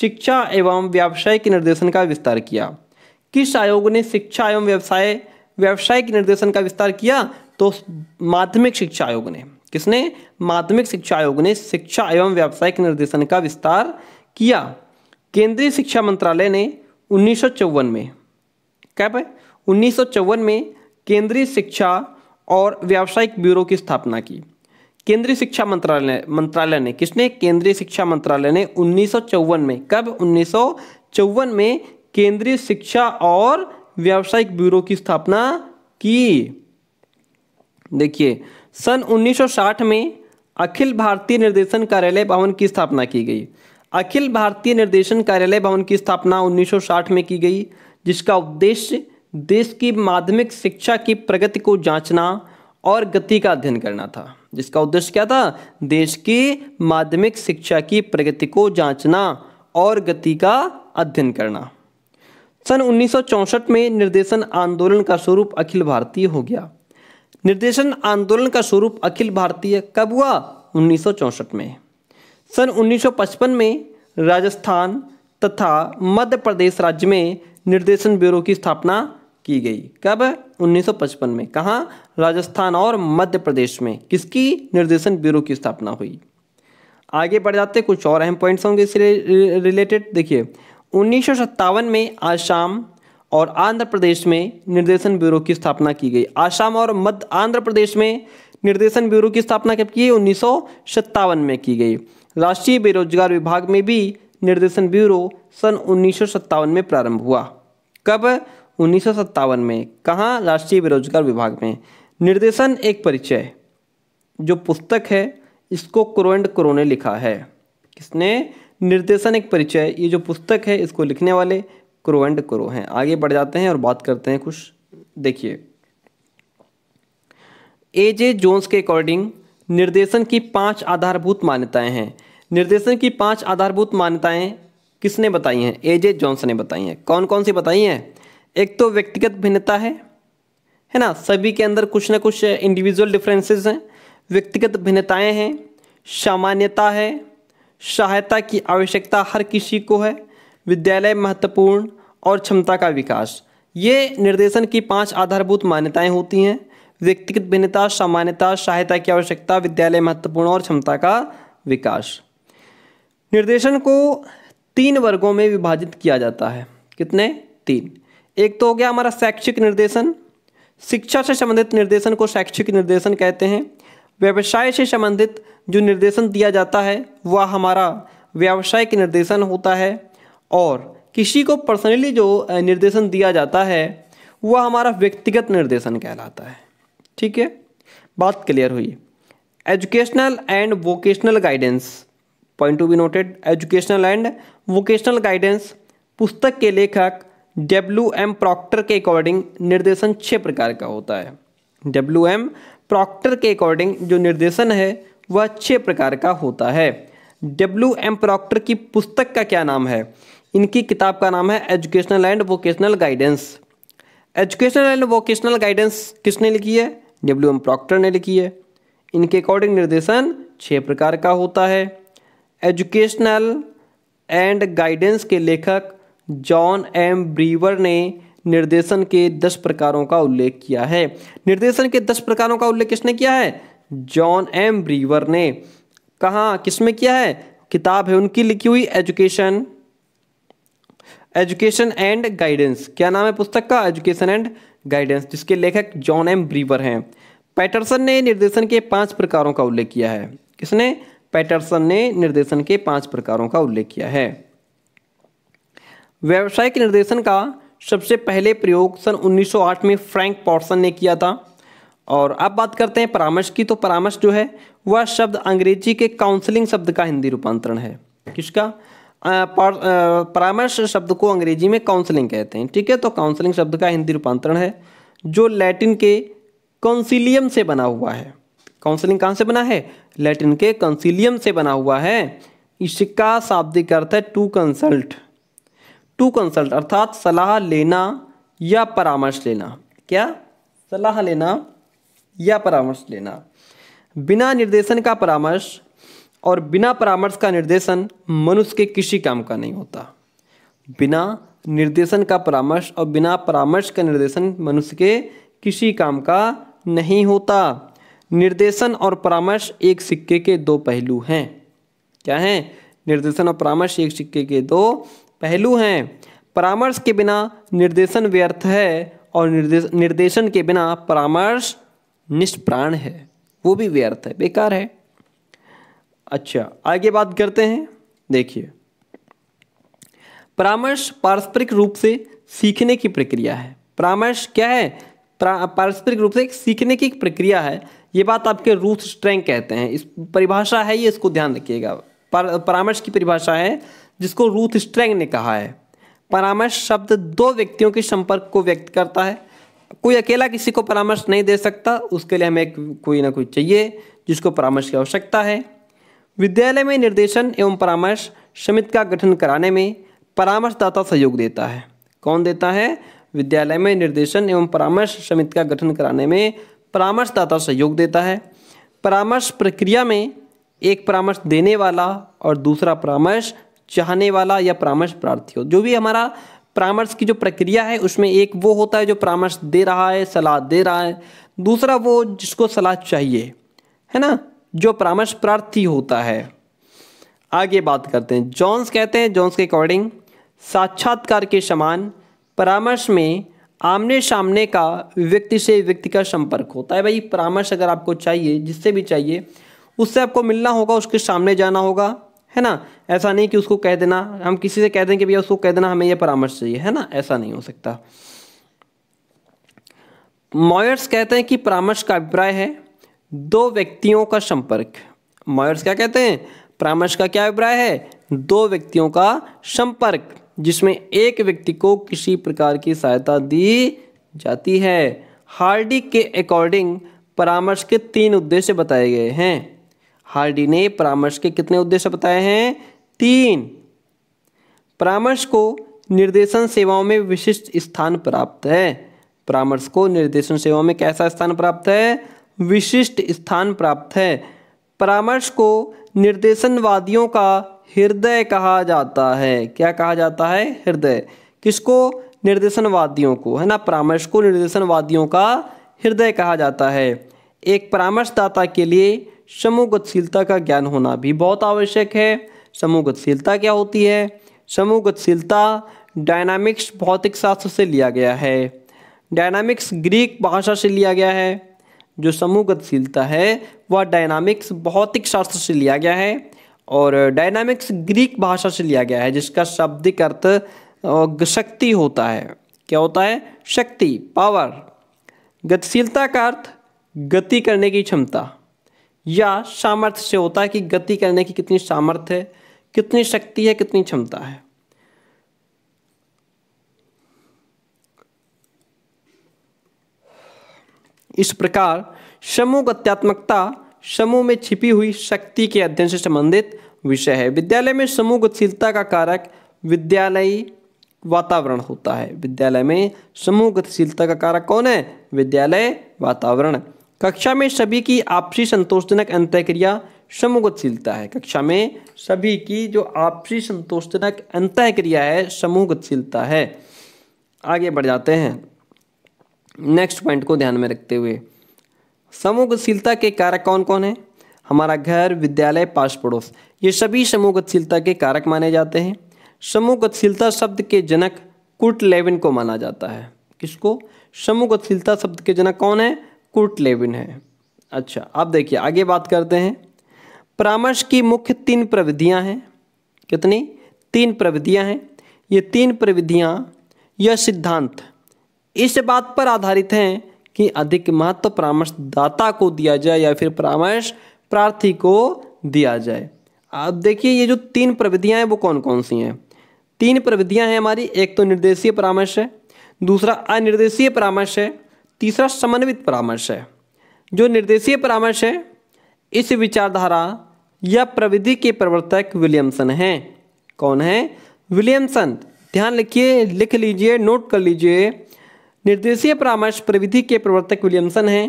शिक्षा एवं व्यावसायिक निर्देशन का विस्तार किया किस आयोग ने शिक्षा एवं व्यवसाय व्यावसायिक निर्देशन का विस्तार किया तो माध्यमिक शिक्षा आयोग ने किसने माध्यमिक शिक्षा आयोग ने शिक्षा एवं व्यावसायिक निर्देशन का विस्तार किया केंद्रीय शिक्षा मंत्रालय ने उन्नीस में क्या है उन्नीस में केंद्रीय शिक्षा और व्यावसायिक ब्यूरो की स्थापना की केंद्रीय शिक्षा मंत्रालय मंत्रालय ने किसने केंद्रीय शिक्षा मंत्रालय ने उन्नीस में कब उन्नीस में केंद्रीय शिक्षा और व्यावसायिक ब्यूरो की स्थापना की देखिए सन 1960 में अखिल भारतीय निर्देशन कार्यालय भवन की स्थापना की गई अखिल भारतीय निर्देशन कार्यालय भवन की स्थापना 1960 में की गई जिसका उद्देश्य देश की माध्यमिक शिक्षा की प्रगति को जांचना और गति का अध्ययन करना था जिसका उद्देश्य क्या था देश की माध्यमिक शिक्षा की प्रगति को जांचना और गति का अध्ययन करना सन 1964 में निर्देशन आंदोलन का स्वरूप अखिल भारतीय हो गया निर्देशन आंदोलन का स्वरूप अखिल भारतीय कब हुआ उन्नीस में सन 1955 में राजस्थान तथा मध्य प्रदेश राज्य में निर्देशन ब्यूरो की स्थापना की गई कब 1955 में कहाँ राजस्थान और मध्य प्रदेश में किसकी निर्देशन ब्यूरो की स्थापना हुई आगे बढ़ जाते कुछ और अहम पॉइंट्स होंगे इससे रिलेटेड देखिए उन्नीस में आसाम और आंध्र प्रदेश में निर्देशन ब्यूरो की स्थापना की गई आसाम और मध्य आंध्र प्रदेश में निर्देशन ब्यूरो की स्थापना कब की उन्नीस में की गई राष्ट्रीय बेरोजगार विभाग में भी निर्देशन ब्यूरो सन उन्नीस में प्रारंभ हुआ कब उन्नीस में कहाँ राष्ट्रीय बेरोजगार विभाग में निर्देशन एक परिचय जो पुस्तक है इसको क्रोएंड क्रो ने लिखा है किसने निर्देशन एक परिचय ये जो पुस्तक है इसको लिखने वाले क्रो एंड क्रो हैं आगे बढ़ जाते हैं और बात करते हैं कुछ देखिए ए जे जोन्स के अकॉर्डिंग निर्देशन की पांच आधारभूत मान्यताएं हैं निर्देशन की पांच आधारभूत मान्यताएं किसने बताई हैं ए जे जॉन्स ने बताई हैं कौन कौन सी बताई हैं एक तो व्यक्तिगत भिन्नता है है ना सभी के अंदर कुछ ना कुछ इंडिविजुअल डिफरेंसेस हैं व्यक्तिगत भिन्नताएं हैं सामान्यता है सहायता की आवश्यकता हर किसी को है विद्यालय महत्वपूर्ण और क्षमता का विकास ये निर्देशन की पांच आधारभूत मान्यताएं होती हैं व्यक्तिगत भिन्नता सामान्यता सहायता की आवश्यकता विद्यालय महत्वपूर्ण और क्षमता का विकास निर्देशन को तीन वर्गों में विभाजित किया जाता है कितने तीन एक तो हो गया हमारा शैक्षिक निर्देशन शिक्षा से संबंधित निर्देशन को शैक्षिक निर्देशन कहते हैं व्यवसाय से संबंधित जो निर्देशन दिया जाता है वह हमारा व्यावसायिक निर्देशन होता है और किसी को पर्सनली जो निर्देशन दिया जाता है वह हमारा व्यक्तिगत निर्देशन कहलाता है ठीक है बात क्लियर हुई educational and vocational guidance point to be noted educational and vocational guidance पुस्तक के लेखक डब्ल्यू एम प्रॉक्टर के अकॉर्डिंग निर्देशन छः प्रकार का होता है डब्ल्यू एम प्रॉक्टर के अकॉर्डिंग जो निर्देशन है वह छः प्रकार का होता है डब्ल्यू एम प्रॉक्टर की पुस्तक का क्या नाम है इनकी किताब का नाम है educational and vocational guidance educational and vocational guidance किसने लिखी है डब्ल्यू एम प्रॉक्टर ने लिखी है इनके अकॉर्डिंग निर्देशन छः प्रकार का होता है एजुकेशनल एंड गाइडेंस के लेखक जॉन एम ब्रीवर ने निर्देशन के दस प्रकारों का उल्लेख किया है निर्देशन के दस प्रकारों का उल्लेख किसने किया है जॉन एम ब्रीवर ने कहा किसमें किया है किताब है उनकी लिखी हुई एजुकेशन एजुकेशन एंड गाइडेंस क्या नाम है पुस्तक का एजुकेशन एंड गाइडेंस जिसके लेखक जॉन एम ब्रीवर हैं पैटरसन ने निर्देशन के पांच प्रकारों का उल्लेख किया है किसने पैटरसन ने निर्देशन के पांच प्रकारों का उल्लेख किया है व्यावसायिक निर्देशन का सबसे पहले प्रयोग सन 1908 में फ्रैंक पॉटसन ने किया था और अब बात करते हैं परामर्श की तो परामर्श जो है वह शब्द अंग्रेजी के काउंसलिंग शब्द का हिंदी रूपांतरण है किसका परामर्श शब्द को अंग्रेजी में काउंसलिंग कहते हैं ठीक है तो काउंसलिंग शब्द का हिंदी रूपांतरण है जो लैटिन के कंसिलियम से बना हुआ है काउंसलिंग कहाँ से बना है लैटिन के कंसिलियम से बना हुआ है इसका शाब्दिक अर्थ है टू कंसल्ट टू कंसल्ट अर्थात सलाह लेना या परामर्श लेना क्या सलाह लेना या परामर्श लेना बिना निर्देशन का परामर्श और बिना परामर्श का निर्देशन मनुष्य के किसी काम का नहीं होता बिना निर्देशन का परामर्श और बिना परामर्श का निर्देशन मनुष्य के किसी काम का नहीं होता निर्देशन और परामर्श एक सिक्के के दो पहलू हैं क्या हैं निर्देशन और परामर्श एक सिक्के के दो पहलू हैं परामर्श के बिना निर्देशन व्यर्थ है और निर्देश निर्देशन के बिना परामर्श निष्प्राण है वो भी व्यर्थ है बेकार है अच्छा आगे बात करते हैं देखिए परामर्श पारस्परिक रूप से सीखने की प्रक्रिया है परामर्श क्या है पारस्परिक रूप से सीखने की प्रक्रिया है ये बात आपके रूथ स्ट्रेंग कहते हैं इस परिभाषा है ये इसको ध्यान रखिएगा परामर्श की परिभाषा है जिसको रूथ स्ट्रैंग ने कहा है परामर्श शब्द दो व्यक्तियों के संपर्क को व्यक्त करता है कोई अकेला किसी को परामर्श नहीं दे सकता उसके लिए हमें कोई ना कोई चाहिए जिसको परामर्श की आवश्यकता है विद्यालय में निर्देशन एवं परामर्श समिति का गठन कराने में परामर्शदाता सहयोग देता है कौन देता है विद्यालय में निर्देशन एवं परामर्श समिति का गठन कराने में परामर्शदाता सहयोग देता है परामर्श प्रक्रिया में एक परामर्श देने वाला और दूसरा परामर्श चाहने वाला या परामर्श प्रार्थी हो जो भी हमारा परामर्श की जो प्रक्रिया है उसमें एक वो होता है जो परामर्श दे रहा है सलाह दे रहा है दूसरा वो जिसको सलाह चाहिए है ना जो परामर्श प्रार्थी होता है आगे बात करते हैं जॉन्स कहते हैं जॉन्स के अकॉर्डिंग साक्षात्कार के समान परामर्श में आमने सामने का व्यक्ति से व्यक्ति का संपर्क होता है भाई परामर्श अगर आपको चाहिए जिससे भी चाहिए उससे आपको मिलना होगा उसके सामने जाना होगा है ना ऐसा नहीं कि उसको कह देना हम किसी से कह दें कि भैया उसको कह देना हमें यह परामर्श चाहिए है ना ऐसा नहीं हो सकता मॉयर्स कहते हैं कि परामर्श का अभिप्राय है दो व्यक्तियों का संपर्क मॉयर्स क्या कहते हैं परामर्श का क्या अभिप्राय है दो व्यक्तियों का संपर्क जिसमें एक व्यक्ति को किसी प्रकार की सहायता दी जाती है हार्डी के अकॉर्डिंग परामर्श के तीन उद्देश्य बताए गए हैं हार्डी ने परामर्श के कितने उद्देश्य बताए हैं तीन परामर्श को निर्देशन सेवाओं में विशिष्ट स्थान प्राप्त है परामर्श को निर्देशन सेवाओं में कैसा स्थान प्राप्त है विशिष्ट स्थान प्राप्त है परामर्श को निर्देशनवादियों का हृदय कहा जाता है क्या कहा जाता है हृदय किसको निर्देशनवादियों को है ना परामर्श को निर्देशनवादियों का हृदय कहा जाता है एक परामर्शदाता के लिए समूहगतशीलता का ज्ञान होना भी बहुत आवश्यक है समूहगतशीलता क्या होती है समूहगतशीलता डायनामिक्स भौतिक शास्त्र से लिया गया है डायनामिक्स ग्रीक भाषा से लिया गया है जो समूहगतशीलता है वह डायनामिक्स भौतिक शास्त्र से लिया गया है और डायनामिक्स ग्रीक भाषा से लिया गया है जिसका शाब्दिक अर्थ शक्ति होता है क्या होता है शक्ति पावर गतिशीलता का अर्थ गति करने की क्षमता या सामर्थ्य से होता है कि गति करने की कितनी सामर्थ्य है कितनी शक्ति है कितनी क्षमता है इस प्रकार समूह गत्यात्मकता समूह में छिपी हुई शक्ति के अध्ययन से संबंधित विषय है विद्यालय में समूह गतिशीलता का कारक विद्यालयी वातावरण होता है विद्यालय में समूह गतिशीलता का कारक कौन है विद्यालय वातावरण कक्षा में सभी की आपसी संतोषजनक अंत्यक्रिया समूहगतशीलता है कक्षा में सभी की जो आपसी संतोषजनक अंत्यक्रिया है समूहगतशीलता है आगे बढ़ जाते हैं नेक्स्ट पॉइंट को ध्यान में रखते हुए समूहगतशीलता के कारक कौन कौन है हमारा घर विद्यालय पास पड़ोस ये सभी समूहगतशीलता के कारक माने जाते हैं समूहगतशीलता शब्द के जनक कुर्ट लेविन को माना जाता है किसको समूहगतशीलता शब्द के जनक कौन है कुर्ट लेविन है अच्छा अब देखिए आगे बात करते हैं परामर्श की मुख्य तीन प्रविधियां हैं कितनी तीन प्रविधियां हैं ये तीन प्रविधियां यह सिद्धांत इस बात पर आधारित हैं कि अधिक महत्व तो परामर्शदाता को दिया जाए या फिर परामर्श प्रार्थी को दिया जाए अब देखिए ये जो तीन प्रविधियाँ हैं वो कौन कौन सी हैं तीन प्रविधियाँ हैं हमारी एक तो निर्देशीय परामर्श है दूसरा अनिर्देशीय परामर्श है तीसरा समन्वित परामर्श है जो निर्देशीय परामर्श है इस विचारधारा या प्रविधि के प्रवर्तक विलियमसन हैं कौन है विलियमसन ध्यान लिखिए लिख लीजिए नोट कर लीजिए निर्देशीय परामर्श प्रविधि के प्रवर्तक विलियमसन हैं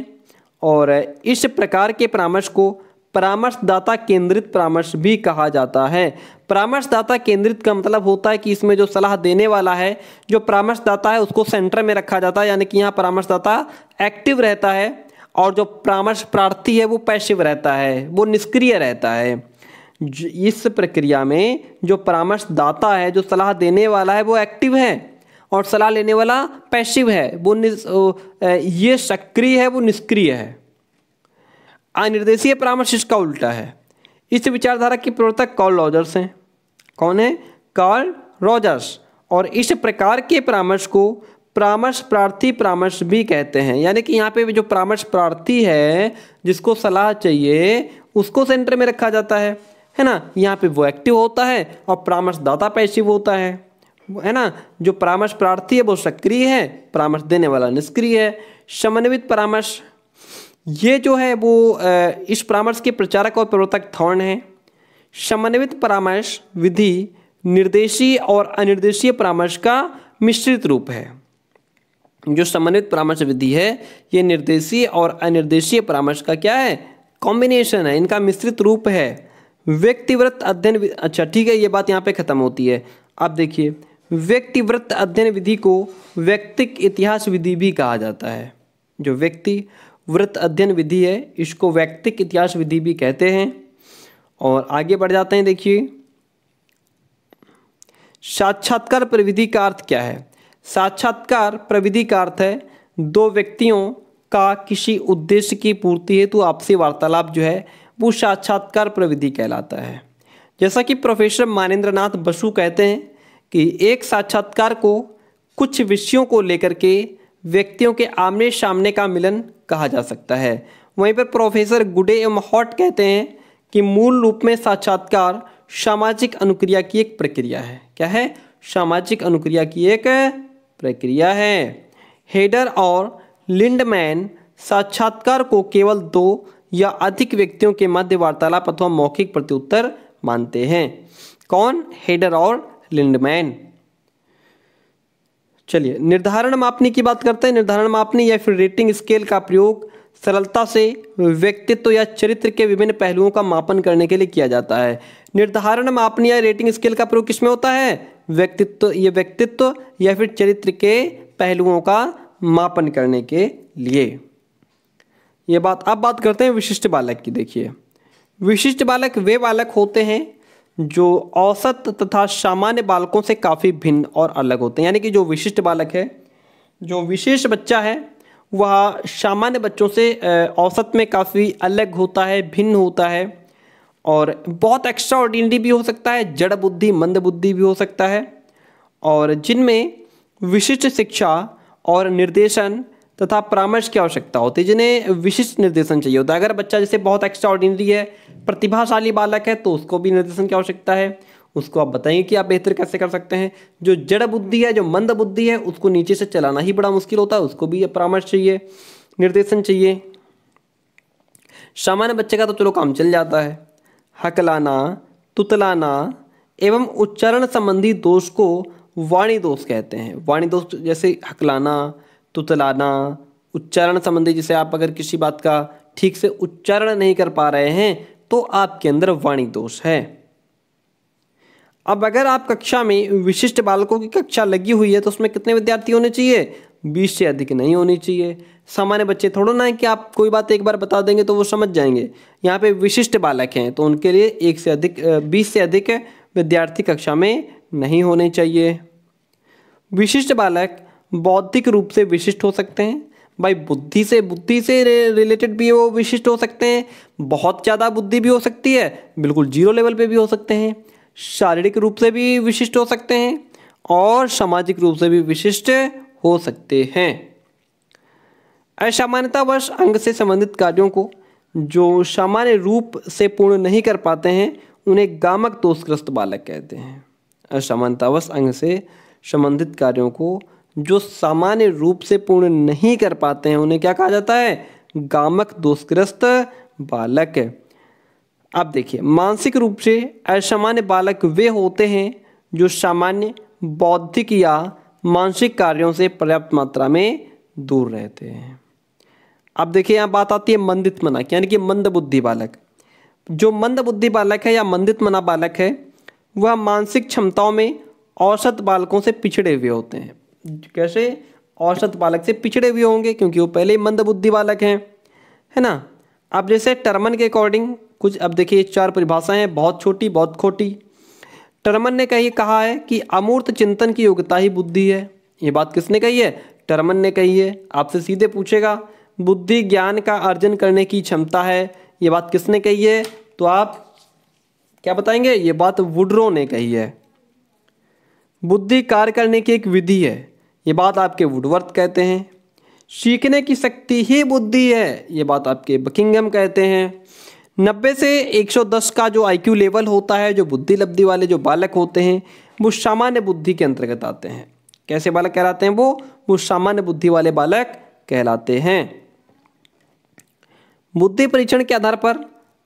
और इस प्रकार के परामर्श को परामर्शदाता केंद्रित परामर्श भी कहा जाता है परामर्शदाता केंद्रित का मतलब होता है कि इसमें जो सलाह देने वाला है जो परामर्शदाता है उसको सेंटर में रखा जाता है यानी कि यहाँ परामर्शदाता एक्टिव रहता है और जो परामर्श प्रार्थी है वो पैसिव रहता है वो निष्क्रिय रहता है इस प्रक्रिया में जो परामर्शदाता है जो सलाह देने वाला है वो एक्टिव है और सलाह लेने वाला पैसिव है वो ये सक्रिय है वो निष्क्रिय है अनिर्देशीय परामर्श इसका उल्टा है इस विचारधारा के प्रवर्तक कॉल रॉजर्स हैं कौन है कॉल रॉजर्स और इस प्रकार के परामर्श को परामर्श प्रार्थी परामर्श भी कहते हैं यानी कि यहाँ पे भी जो परामर्श प्रार्थी है जिसको सलाह चाहिए उसको सेंटर में रखा जाता है है ना यहाँ पे वो एक्टिव होता है और परामर्शदाता पैसिव होता है है ना जो परामर्श प्रार्थी है वो सक्रिय है परामर्श देने वाला निष्क्रिय है समन्वित परामर्श ये जो है वो इस परामर्श के प्रचारक और प्रवर्तक थॉर्न हैं समन्वित परामर्श विधि निर्देशीय और अनिर्देशीय परामर्श का मिश्रित रूप है जो समन्वित परामर्श विधि है ये निर्देशीय और अनिर्देशीय परामर्श का क्या है कॉम्बिनेशन है इनका मिश्रित रूप है व्यक्तिव्रत अध्ययन अच्छा ठीक है ये बात यहाँ पे ख़त्म होती है अब देखिए व्यक्तिव्रत अध्ययन विधि को व्यक्तिक इतिहास विधि भी कहा जाता है जो व्यक्ति व्रत अध्ययन विधि है इसको व्यक्तिक इतिहास विधि भी कहते हैं और आगे बढ़ जाते हैं देखिए साक्षात्कार प्रविधि का अर्थ क्या है साक्षात्कार प्रविधि का अर्थ है दो व्यक्तियों का किसी उद्देश्य की पूर्ति हेतु तो आपसी वार्तालाप जो है वो साक्षात्कार प्रविधि कहलाता है जैसा कि प्रोफेसर मानेंद्र नाथ बसु कहते हैं कि एक साक्षात्कार को कुछ विषयों को लेकर के व्यक्तियों के आमने सामने का मिलन कहा जा सकता है वहीं पर प्रोफेसर गुडे एम हॉट कहते हैं कि मूल रूप में साक्षात्कार सामाजिक अनुक्रिया की एक प्रक्रिया है क्या है सामाजिक अनुक्रिया की एक प्रक्रिया है हेडर और लिंडमैन साक्षात्कार को केवल दो या अधिक व्यक्तियों के मध्य वार्तालाप अथवा मौखिक प्रत्युत्तर मानते हैं कौन हेडर और लिंडमैन चलिए निर्धारण मापने की बात करते हैं निर्धारण मापने या फिर रेटिंग स्केल का प्रयोग सरलता से व्यक्तित्व या चरित्र के विभिन्न पहलुओं का मापन करने के लिए किया जाता है निर्धारण मापने या रेटिंग स्केल का प्रयोग किसमें होता है व्यक्तित्व ये व्यक्तित्व या फिर चरित्र के पहलुओं का मापन करने के लिए ये बात अब बात करते हैं विशिष्ट बालक की देखिए विशिष्ट बालक वे बालक होते हैं जो औसत तथा सामान्य बालकों से काफ़ी भिन्न और अलग होते हैं यानी कि जो विशिष्ट बालक है जो विशेष बच्चा है वह सामान्य बच्चों से औसत में काफ़ी अलग होता है भिन्न होता है और बहुत एक्स्ट्रा ऑर्डिनरी भी हो सकता है जड़ बुद्धि मंद बुद्धि भी हो सकता है और जिनमें विशिष्ट शिक्षा और निर्देशन तथा परामर्श की आवश्यकता होती है जिन्हें विशिष्ट निर्देशन चाहिए होता है अगर बच्चा जैसे बहुत एक्स्ट्रा ऑर्डिनरी है प्रतिभाशाली बालक है तो उसको भी निर्देशन की आवश्यकता है उसको आप बताइए कि आप बेहतर कैसे कर सकते हैं जो जड़ बुद्धि है जो मंद बुद्धि है उसको नीचे से चलाना ही बड़ा मुश्किल होता है उसको भी परामर्श चाहिए निर्देशन चाहिए सामान्य बच्चे का तो चलो काम चल जाता है हकलाना तुतलाना एवं उच्चारण संबंधी दोष को वाणी दोष कहते हैं वाणी दोष जैसे हकलाना तुतलाना उच्चारण संबंधी जैसे आप अगर किसी बात का ठीक से उच्चारण नहीं कर पा रहे हैं तो आपके अंदर वाणी दोष है अब अगर आप कक्षा में विशिष्ट बालकों की कक्षा लगी हुई है तो उसमें कितने विद्यार्थी होने चाहिए बीस से अधिक नहीं होनी चाहिए सामान्य बच्चे थोड़ा ना है कि आप कोई बात एक बार बता देंगे तो वो समझ जाएंगे यहाँ पे विशिष्ट बालक हैं तो उनके लिए एक से अधिक बीस से अधिक विद्यार्थी कक्षा में नहीं होने चाहिए विशिष्ट बालक बौद्धिक रूप से विशिष्ट हो सकते हैं भाई बुद्धि से बुद्धि से रिलेटेड भी वो विशिष्ट हो सकते हैं बहुत ज़्यादा बुद्धि भी हो सकती है बिल्कुल जीरो लेवल पे भी हो सकते हैं शारीरिक रूप से भी विशिष्ट हो सकते हैं और सामाजिक रूप से भी विशिष्ट हो सकते हैं असामान्यतावश अंग से संबंधित कार्यों को जो सामान्य रूप से पूर्ण नहीं कर पाते हैं उन्हें गामक दोषग्रस्त बालक कहते हैं असामान्यतावश अंग से संबंधित कार्यों को जो सामान्य रूप से पूर्ण नहीं कर पाते हैं उन्हें क्या कहा जाता है गामक दोषग्रस्त बालक अब देखिए मानसिक रूप से असामान्य बालक वे होते हैं जो सामान्य बौद्धिक या मानसिक कार्यों से पर्याप्त मात्रा में दूर रहते हैं अब देखिए यहाँ बात आती है मंदित मना यानी कि मंद बुद्धि बालक जो मंद बुद्धि बालक है या मंदित मना बालक है वह मानसिक क्षमताओं में औसत बालकों से पिछड़े हुए होते हैं कैसे औसत बालक से पिछड़े हुए होंगे क्योंकि वो पहले ही मंदबुद्धि बालक हैं है ना अब जैसे टर्मन के अकॉर्डिंग कुछ अब देखिए चार परिभाषाएं हैं बहुत छोटी बहुत खोटी टर्मन ने कही कहा है कि अमूर्त चिंतन की योग्यता ही बुद्धि है ये बात किसने कही है टर्मन ने कही है आपसे सीधे पूछेगा बुद्धि ज्ञान का अर्जन करने की क्षमता है ये बात किसने कही है तो आप क्या बताएंगे ये बात वुड्रो ने कही है बुद्धि कार्य करने की एक विधि है ये बात आपके वुडवर्थ कहते हैं सीखने की शक्ति ही बुद्धि है ये बात आपके बकिंगम कहते हैं नब्बे से 110 का जो आईक्यू लेवल होता है जो बुद्धि लब्धि वाले जो बालक होते हैं वो सामान्य बुद्धि के अंतर्गत आते हैं कैसे बालक कहलाते हैं वो वो सामान्य बुद्धि वाले बालक कहलाते हैं बुद्धि परीक्षण के आधार पर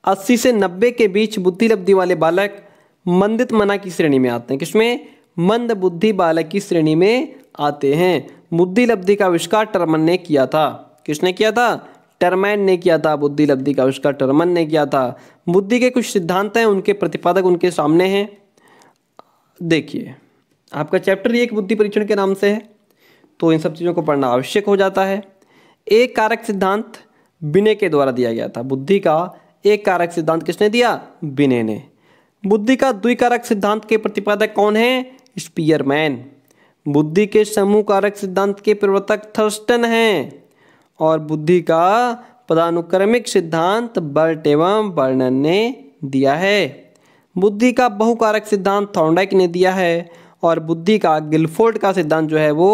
80 से 90 के बीच बुद्धि लब्धि वाले बालक मंदित मना की श्रेणी में आते हैं किसमें मंद बुद्धि बालक की श्रेणी में आते हैं बुद्धि लब्धि का आविष्कार टर्मन ने किया था किसने किया था टर्मैन ने किया था बुद्धि लब्धि का आविष्कार टर्मन ने किया था बुद्धि के कुछ सिद्धांत हैं उनके प्रतिपादक उनके सामने हैं देखिए आपका चैप्टर एक बुद्धि परीक्षण के नाम से है तो इन सब चीज़ों को पढ़ना आवश्यक हो जाता है एक कारक सिद्धांत बिने के द्वारा दिया गया था बुद्धि का एक कारक सिद्धांत किसने दिया बिने ने बुद्धि का द्विकारक सिद्धांत के प्रतिपादक कौन है स्पीयरमैन बुद्धि के समूह कारक सिद्धांत के प्रवर्तक थर्स्टन हैं और बुद्धि का पदानुक्रमिक सिद्धांत बर्ट एवं बर्नन ने दिया है बुद्धि का बहुकारक सिद्धांत थॉर्नडाइक ने दिया है और बुद्धि का गिलफोर्ड का सिद्धांत जो है वो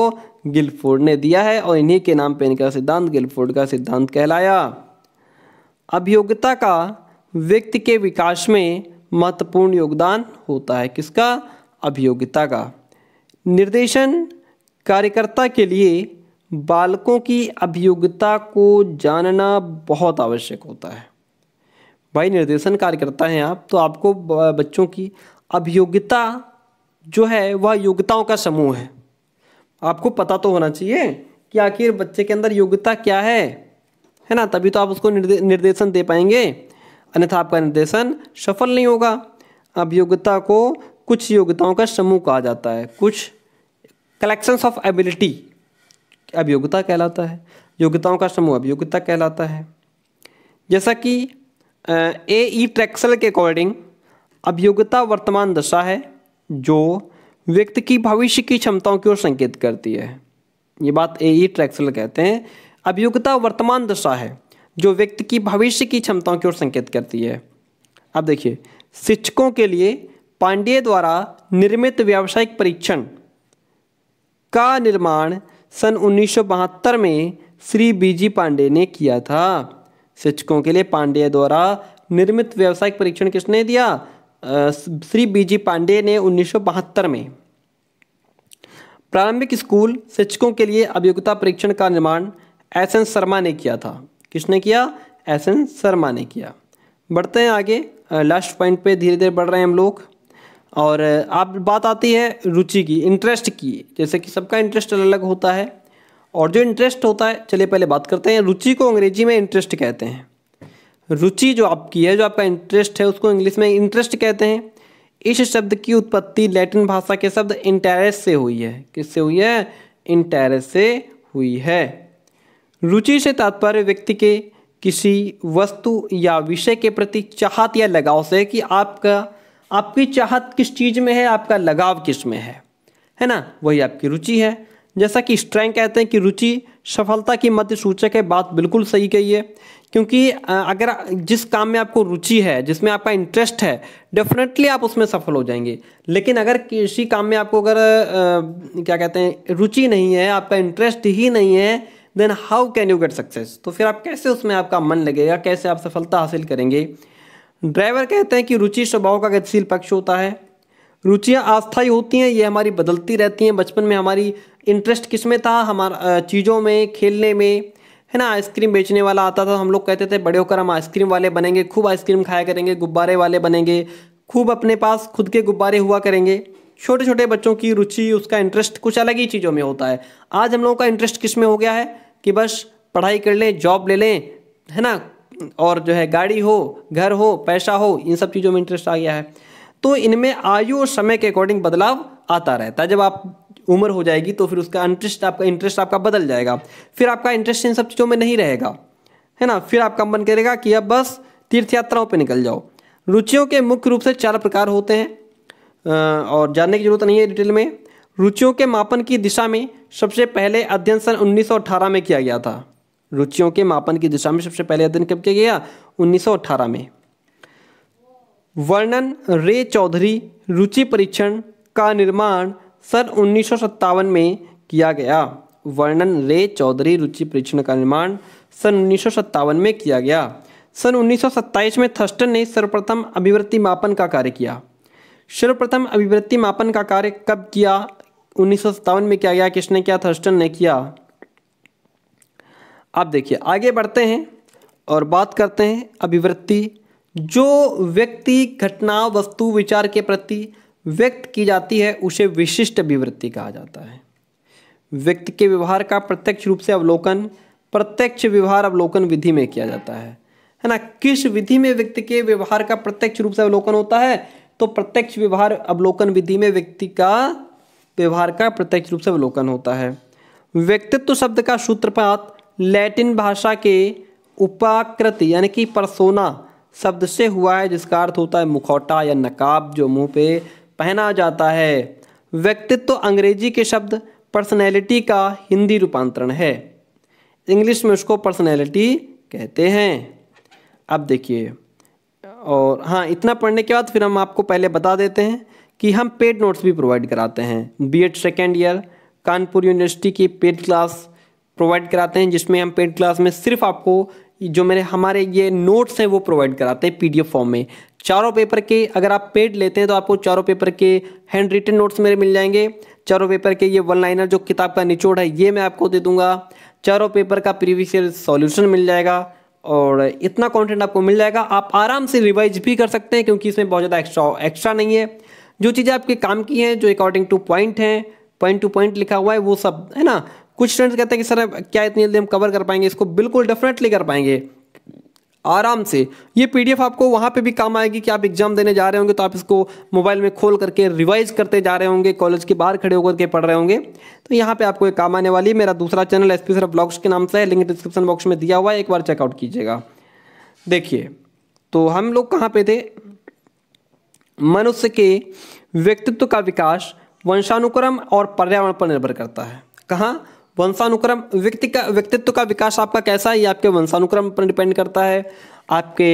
गिलफोर्ड ने दिया है और इन्हीं के नाम पे इनका सिद्धांत गिलफोर्ड का सिद्धांत कहलाया अभियोग्यता का व्यक्ति के विकास में महत्वपूर्ण योगदान होता है किसका अभियोग्यता का निर्देशन कार्यकर्ता के लिए बालकों की अभियोग्यता को जानना बहुत आवश्यक होता है भाई निर्देशन कार्यकर्ता हैं आप तो आपको बच्चों की अभियोग्यता जो है वह योग्यताओं का समूह है आपको पता तो होना चाहिए कि आखिर बच्चे के अंदर योग्यता क्या है है ना तभी तो आप उसको निर्दे, निर्देशन दे पाएंगे अन्यथा आपका निर्देशन सफल नहीं होगा अभियोग्यता को कुछ योग्यताओं का समूह कहा जाता है कुछ कलेक्शंस ऑफ एबिलिटी अभियोग्यता कहलाता है योग्यताओं का समूह अभियोग्यता कहलाता है जैसा कि ए ई ट्रैक्सल के अकॉर्डिंग अभियोग्यता वर्तमान दशा है जो व्यक्ति की भविष्य की क्षमताओं की ओर संकेत करती है ये बात ए ई ट्रैक्सल कहते हैं अभियोग्यता वर्तमान दशा है जो व्यक्ति की भविष्य की क्षमताओं की ओर संकेत करती है अब देखिए शिक्षकों के लिए पांडे द्वारा निर्मित व्यावसायिक परीक्षण का निर्माण सन उन्नीस में श्री बीजी पांडे ने किया था शिक्षकों के लिए पांडे द्वारा निर्मित व्यावसायिक परीक्षण किसने दिया श्री बीजी पांडे ने उन्नीस में प्रारंभिक स्कूल शिक्षकों के लिए अभियोग्यता परीक्षण का निर्माण एस एन शर्मा ने किया था किसने किया एस एन शर्मा ने किया बढ़ते हैं आगे लास्ट पॉइंट पे धीरे धीरे बढ़ रहे हैं हम लोग और आप बात आती है रुचि की इंटरेस्ट की जैसे कि सबका इंटरेस्ट अलग अलग होता है और जो इंटरेस्ट होता है चलिए पहले बात करते हैं रुचि को अंग्रेजी में इंटरेस्ट कहते हैं रुचि जो आपकी है जो आपका इंटरेस्ट है उसको इंग्लिश में इंटरेस्ट कहते हैं इस शब्द की उत्पत्ति लैटिन भाषा के शब्द इंटेरस से हुई है किससे हुई है इंटेरस से हुई है रुचि से तात्पर्य व्यक्ति के किसी वस्तु या विषय के प्रति चाहत या लगाव से कि आपका आपकी चाहत किस चीज़ में है आपका लगाव किस में है है ना वही आपकी रुचि है जैसा कि स्ट्रेंग कहते हैं कि रुचि सफलता की मध्य सूचक है बात बिल्कुल सही कही है क्योंकि अगर जिस काम में आपको रुचि है जिसमें आपका इंटरेस्ट है डेफिनेटली आप उसमें सफल हो जाएंगे लेकिन अगर किसी काम में आपको अगर क्या कहते हैं रुचि नहीं है आपका इंटरेस्ट ही नहीं है then how can you get success तो फिर आप कैसे उसमें आपका मन लगेगा कैसे आप सफलता हासिल करेंगे ड्राइवर कहते हैं कि रुचि स्वभाव का गतिशील पक्ष होता है रुचियाँ आस्थाई होती हैं ये हमारी बदलती रहती हैं बचपन में हमारी इंटरेस्ट किस में था हमारा चीज़ों में खेलने में है ना आइसक्रीम बेचने वाला आता था हम लोग कहते थे बड़े होकर हम आइसक्रीम वाले बनेंगे खूब आइसक्रीम खाया करेंगे गुब्बारे वाले बनेंगे खूब अपने पास खुद के गुब्बारे हुआ करेंगे छोटे छोटे बच्चों की रुचि उसका इंटरेस्ट कुछ अलग ही चीज़ों में होता है आज हम लोगों का इंटरेस्ट किस में हो गया है कि बस पढ़ाई कर लें जॉब ले लें है ना और जो है गाड़ी हो घर हो पैसा हो इन सब चीज़ों में इंटरेस्ट आ गया है तो इनमें आयु और समय के अकॉर्डिंग बदलाव आता रहता है जब आप उम्र हो जाएगी तो फिर उसका इंटरेस्ट आपका इंटरेस्ट आपका बदल जाएगा फिर आपका इंटरेस्ट इन सब चीज़ों में नहीं रहेगा है ना फिर आपका मन करेगा कि अब बस तीर्थ यात्राओं पर निकल जाओ रुचियों के मुख्य रूप से चार प्रकार होते हैं और जानने की जरूरत नहीं है डिटेल में रुचियों के मापन की दिशा में सबसे पहले अध्ययन सन 1918 में किया गया था रुचियों के मापन की दिशा में सबसे पहले अध्ययन कब किया गया 1918 में वर्णन रे चौधरी रुचि परीक्षण का निर्माण सन उन्नीस में किया गया वर्णन रे चौधरी रुचि परीक्षण का निर्माण सन उन्नीस में किया गया सन उन्नीस में थर्स्टन ने सर्वप्रथम अभिवृत्ति मापन का कार्य किया सर्वप्रथम अभिवृत्ति मापन का कार्य कब किया उन्नीस में किया गया किसने किया थर्स्टन ने किया अब देखिए आगे बढ़ते हैं और बात करते हैं अभिवृत्ति जो व्यक्ति घटना वस्तु विचार के प्रति व्यक्त की जाती है उसे विशिष्ट अभिवृत्ति कहा जाता है व्यक्ति के व्यवहार का प्रत्यक्ष रूप से अवलोकन प्रत्यक्ष व्यवहार अवलोकन विधि में किया जाता है है ना किस विधि में व्यक्ति के व्यवहार का प्रत्यक्ष रूप से अवलोकन होता है तो प्रत्यक्ष व्यवहार अवलोकन विधि में व्यक्ति का व्यवहार का प्रत्यक्ष रूप से अवलोकन होता है व्यक्तित्व शब्द का सूत्रपात लैटिन भाषा के उपाकृत यानी कि परसोना शब्द से हुआ है जिसका अर्थ होता है मुखौटा या नकाब जो मुंह पे पहना जाता है व्यक्तित्व अंग्रेजी के शब्द पर्सनैलिटी का हिंदी रूपांतरण है इंग्लिश में उसको पर्सनैलिटी कहते हैं अब देखिए और हाँ इतना पढ़ने के बाद फिर हम आपको पहले बता देते हैं कि हम पेड नोट्स भी प्रोवाइड कराते हैं B Ed second year Kanpur university की पेड क्लास प्रोवाइड कराते हैं जिसमें हम पेड क्लास में सिर्फ आपको जो मेरे हमारे ये नोट्स हैं वो प्रोवाइड कराते हैं पीडीएफ फॉर्म में चारों पेपर के अगर आप पेड लेते हैं तो आपको चारों पेपर के हैंड रिटन नोट्स मेरे मिल जाएंगे चारों पेपर के ये वन लाइनर जो किताब का निचोड़ है ये मैं आपको दे दूंगा चारों पेपर का प्रीवियस ईयर सॉल्यूशन मिल जाएगा और इतना कंटेंट आपको मिल जाएगा आप आराम से रिवाइज भी कर सकते हैं क्योंकि इसमें बहुत ज़्यादा एक्स्ट्रा एक्स्ट्रा नहीं है जो चीज़ें आपके काम की हैं जो अकॉर्डिंग टू पॉइंट हैं पॉइंट टू पॉइंट लिखा हुआ है वो सब है ना कुछ स्टूडेंट्स कहते हैं कि सर क्या इतनी जल्दी हम कवर कर पाएंगे इसको बिल्कुल डेफिनेटली कर पाएंगे आराम से ये पीडीएफ आपको वहाँ पे भी काम आएगी कि आप एग्जाम देने जा रहे होंगे तो आप इसको मोबाइल में खोल करके रिवाइज करते जा रहे होंगे कॉलेज के बाहर खड़े होकर के पढ़ रहे होंगे तो यहाँ पे आपको एक काम आने वाली है मेरा दूसरा channel S P sir blogs के नाम से है लिंक डिस्क्रिप्शन बॉक्स में दिया हुआ है एक बार चेकआउट कीजिएगा देखिए तो हम लोग कहाँ पे थे मनुष्य के व्यक्तित्व का विकास वंशानुक्रम और पर्यावरण पर निर्भर करता है कहाँ वंशानुक्रम व्यक्ति का व्यक्तित्व का विकास आपका कैसा है ये आपके वंशानुक्रम पर डिपेंड करता है आपके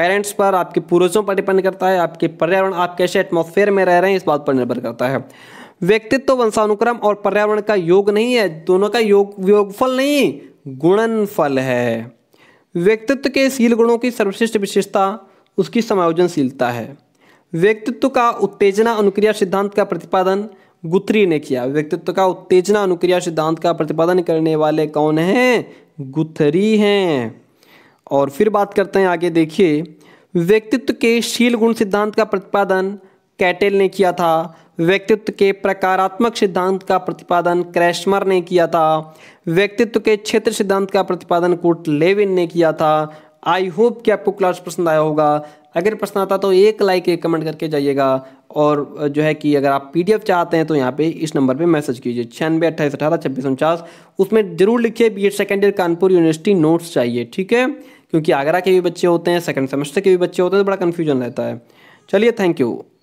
पेरेंट्स पर आपके पूर्वजों पर डिपेंड करता है आपके पर्यावरण आप कैसे एटमोसफेयर में रह रहे हैं इस बात पर निर्भर करता है व्यक्तित्व वंशानुक्रम और पर्यावरण का योग नहीं है दोनों का योग योगफल नहीं गुणनफल है व्यक्तित्व के शील गुणों की सर्वश्रेष्ठ विशेषता उसकी समायोजनशीलता है व्यक्तित्व का उत्तेजना अनुक्रिया सिद्धांत का प्रतिपादन गुत्री ने किया व्यक्तित्व का उत्तेजना अनुक्रिया सिद्धांत का प्रतिपादन करने वाले कौन हैं गुथरी हैं और फिर बात करते हैं आगे देखिए व्यक्तित्व के शील गुण सिद्धांत का प्रतिपादन कैटेल ने किया था व्यक्तित्व के प्रकारात्मक सिद्धांत का प्रतिपादन क्रैशमर ने किया था व्यक्तित्व के क्षेत्र सिद्धांत का प्रतिपादन कुट लेविन ने किया था आई होप कि आपको क्लास पसंद आया होगा अगर पसंद आता तो एक लाइक एक कमेंट करके जाइएगा और जो है कि अगर आप पीडीएफ चाहते हैं तो यहाँ पे इस नंबर पे मैसेज कीजिए छियानवे अट्ठाईस अठारह छब्बीस उनचास उसमें ज़रूर लिखिए B Ed second year Kanpur university notes चाहिए ठीक है क्योंकि आगरा के भी बच्चे होते हैं सेकेंड सेमेस्टर के भी बच्चे होते हैं तो बड़ा कन्फ्यूजन रहता है चलिए थैंक यू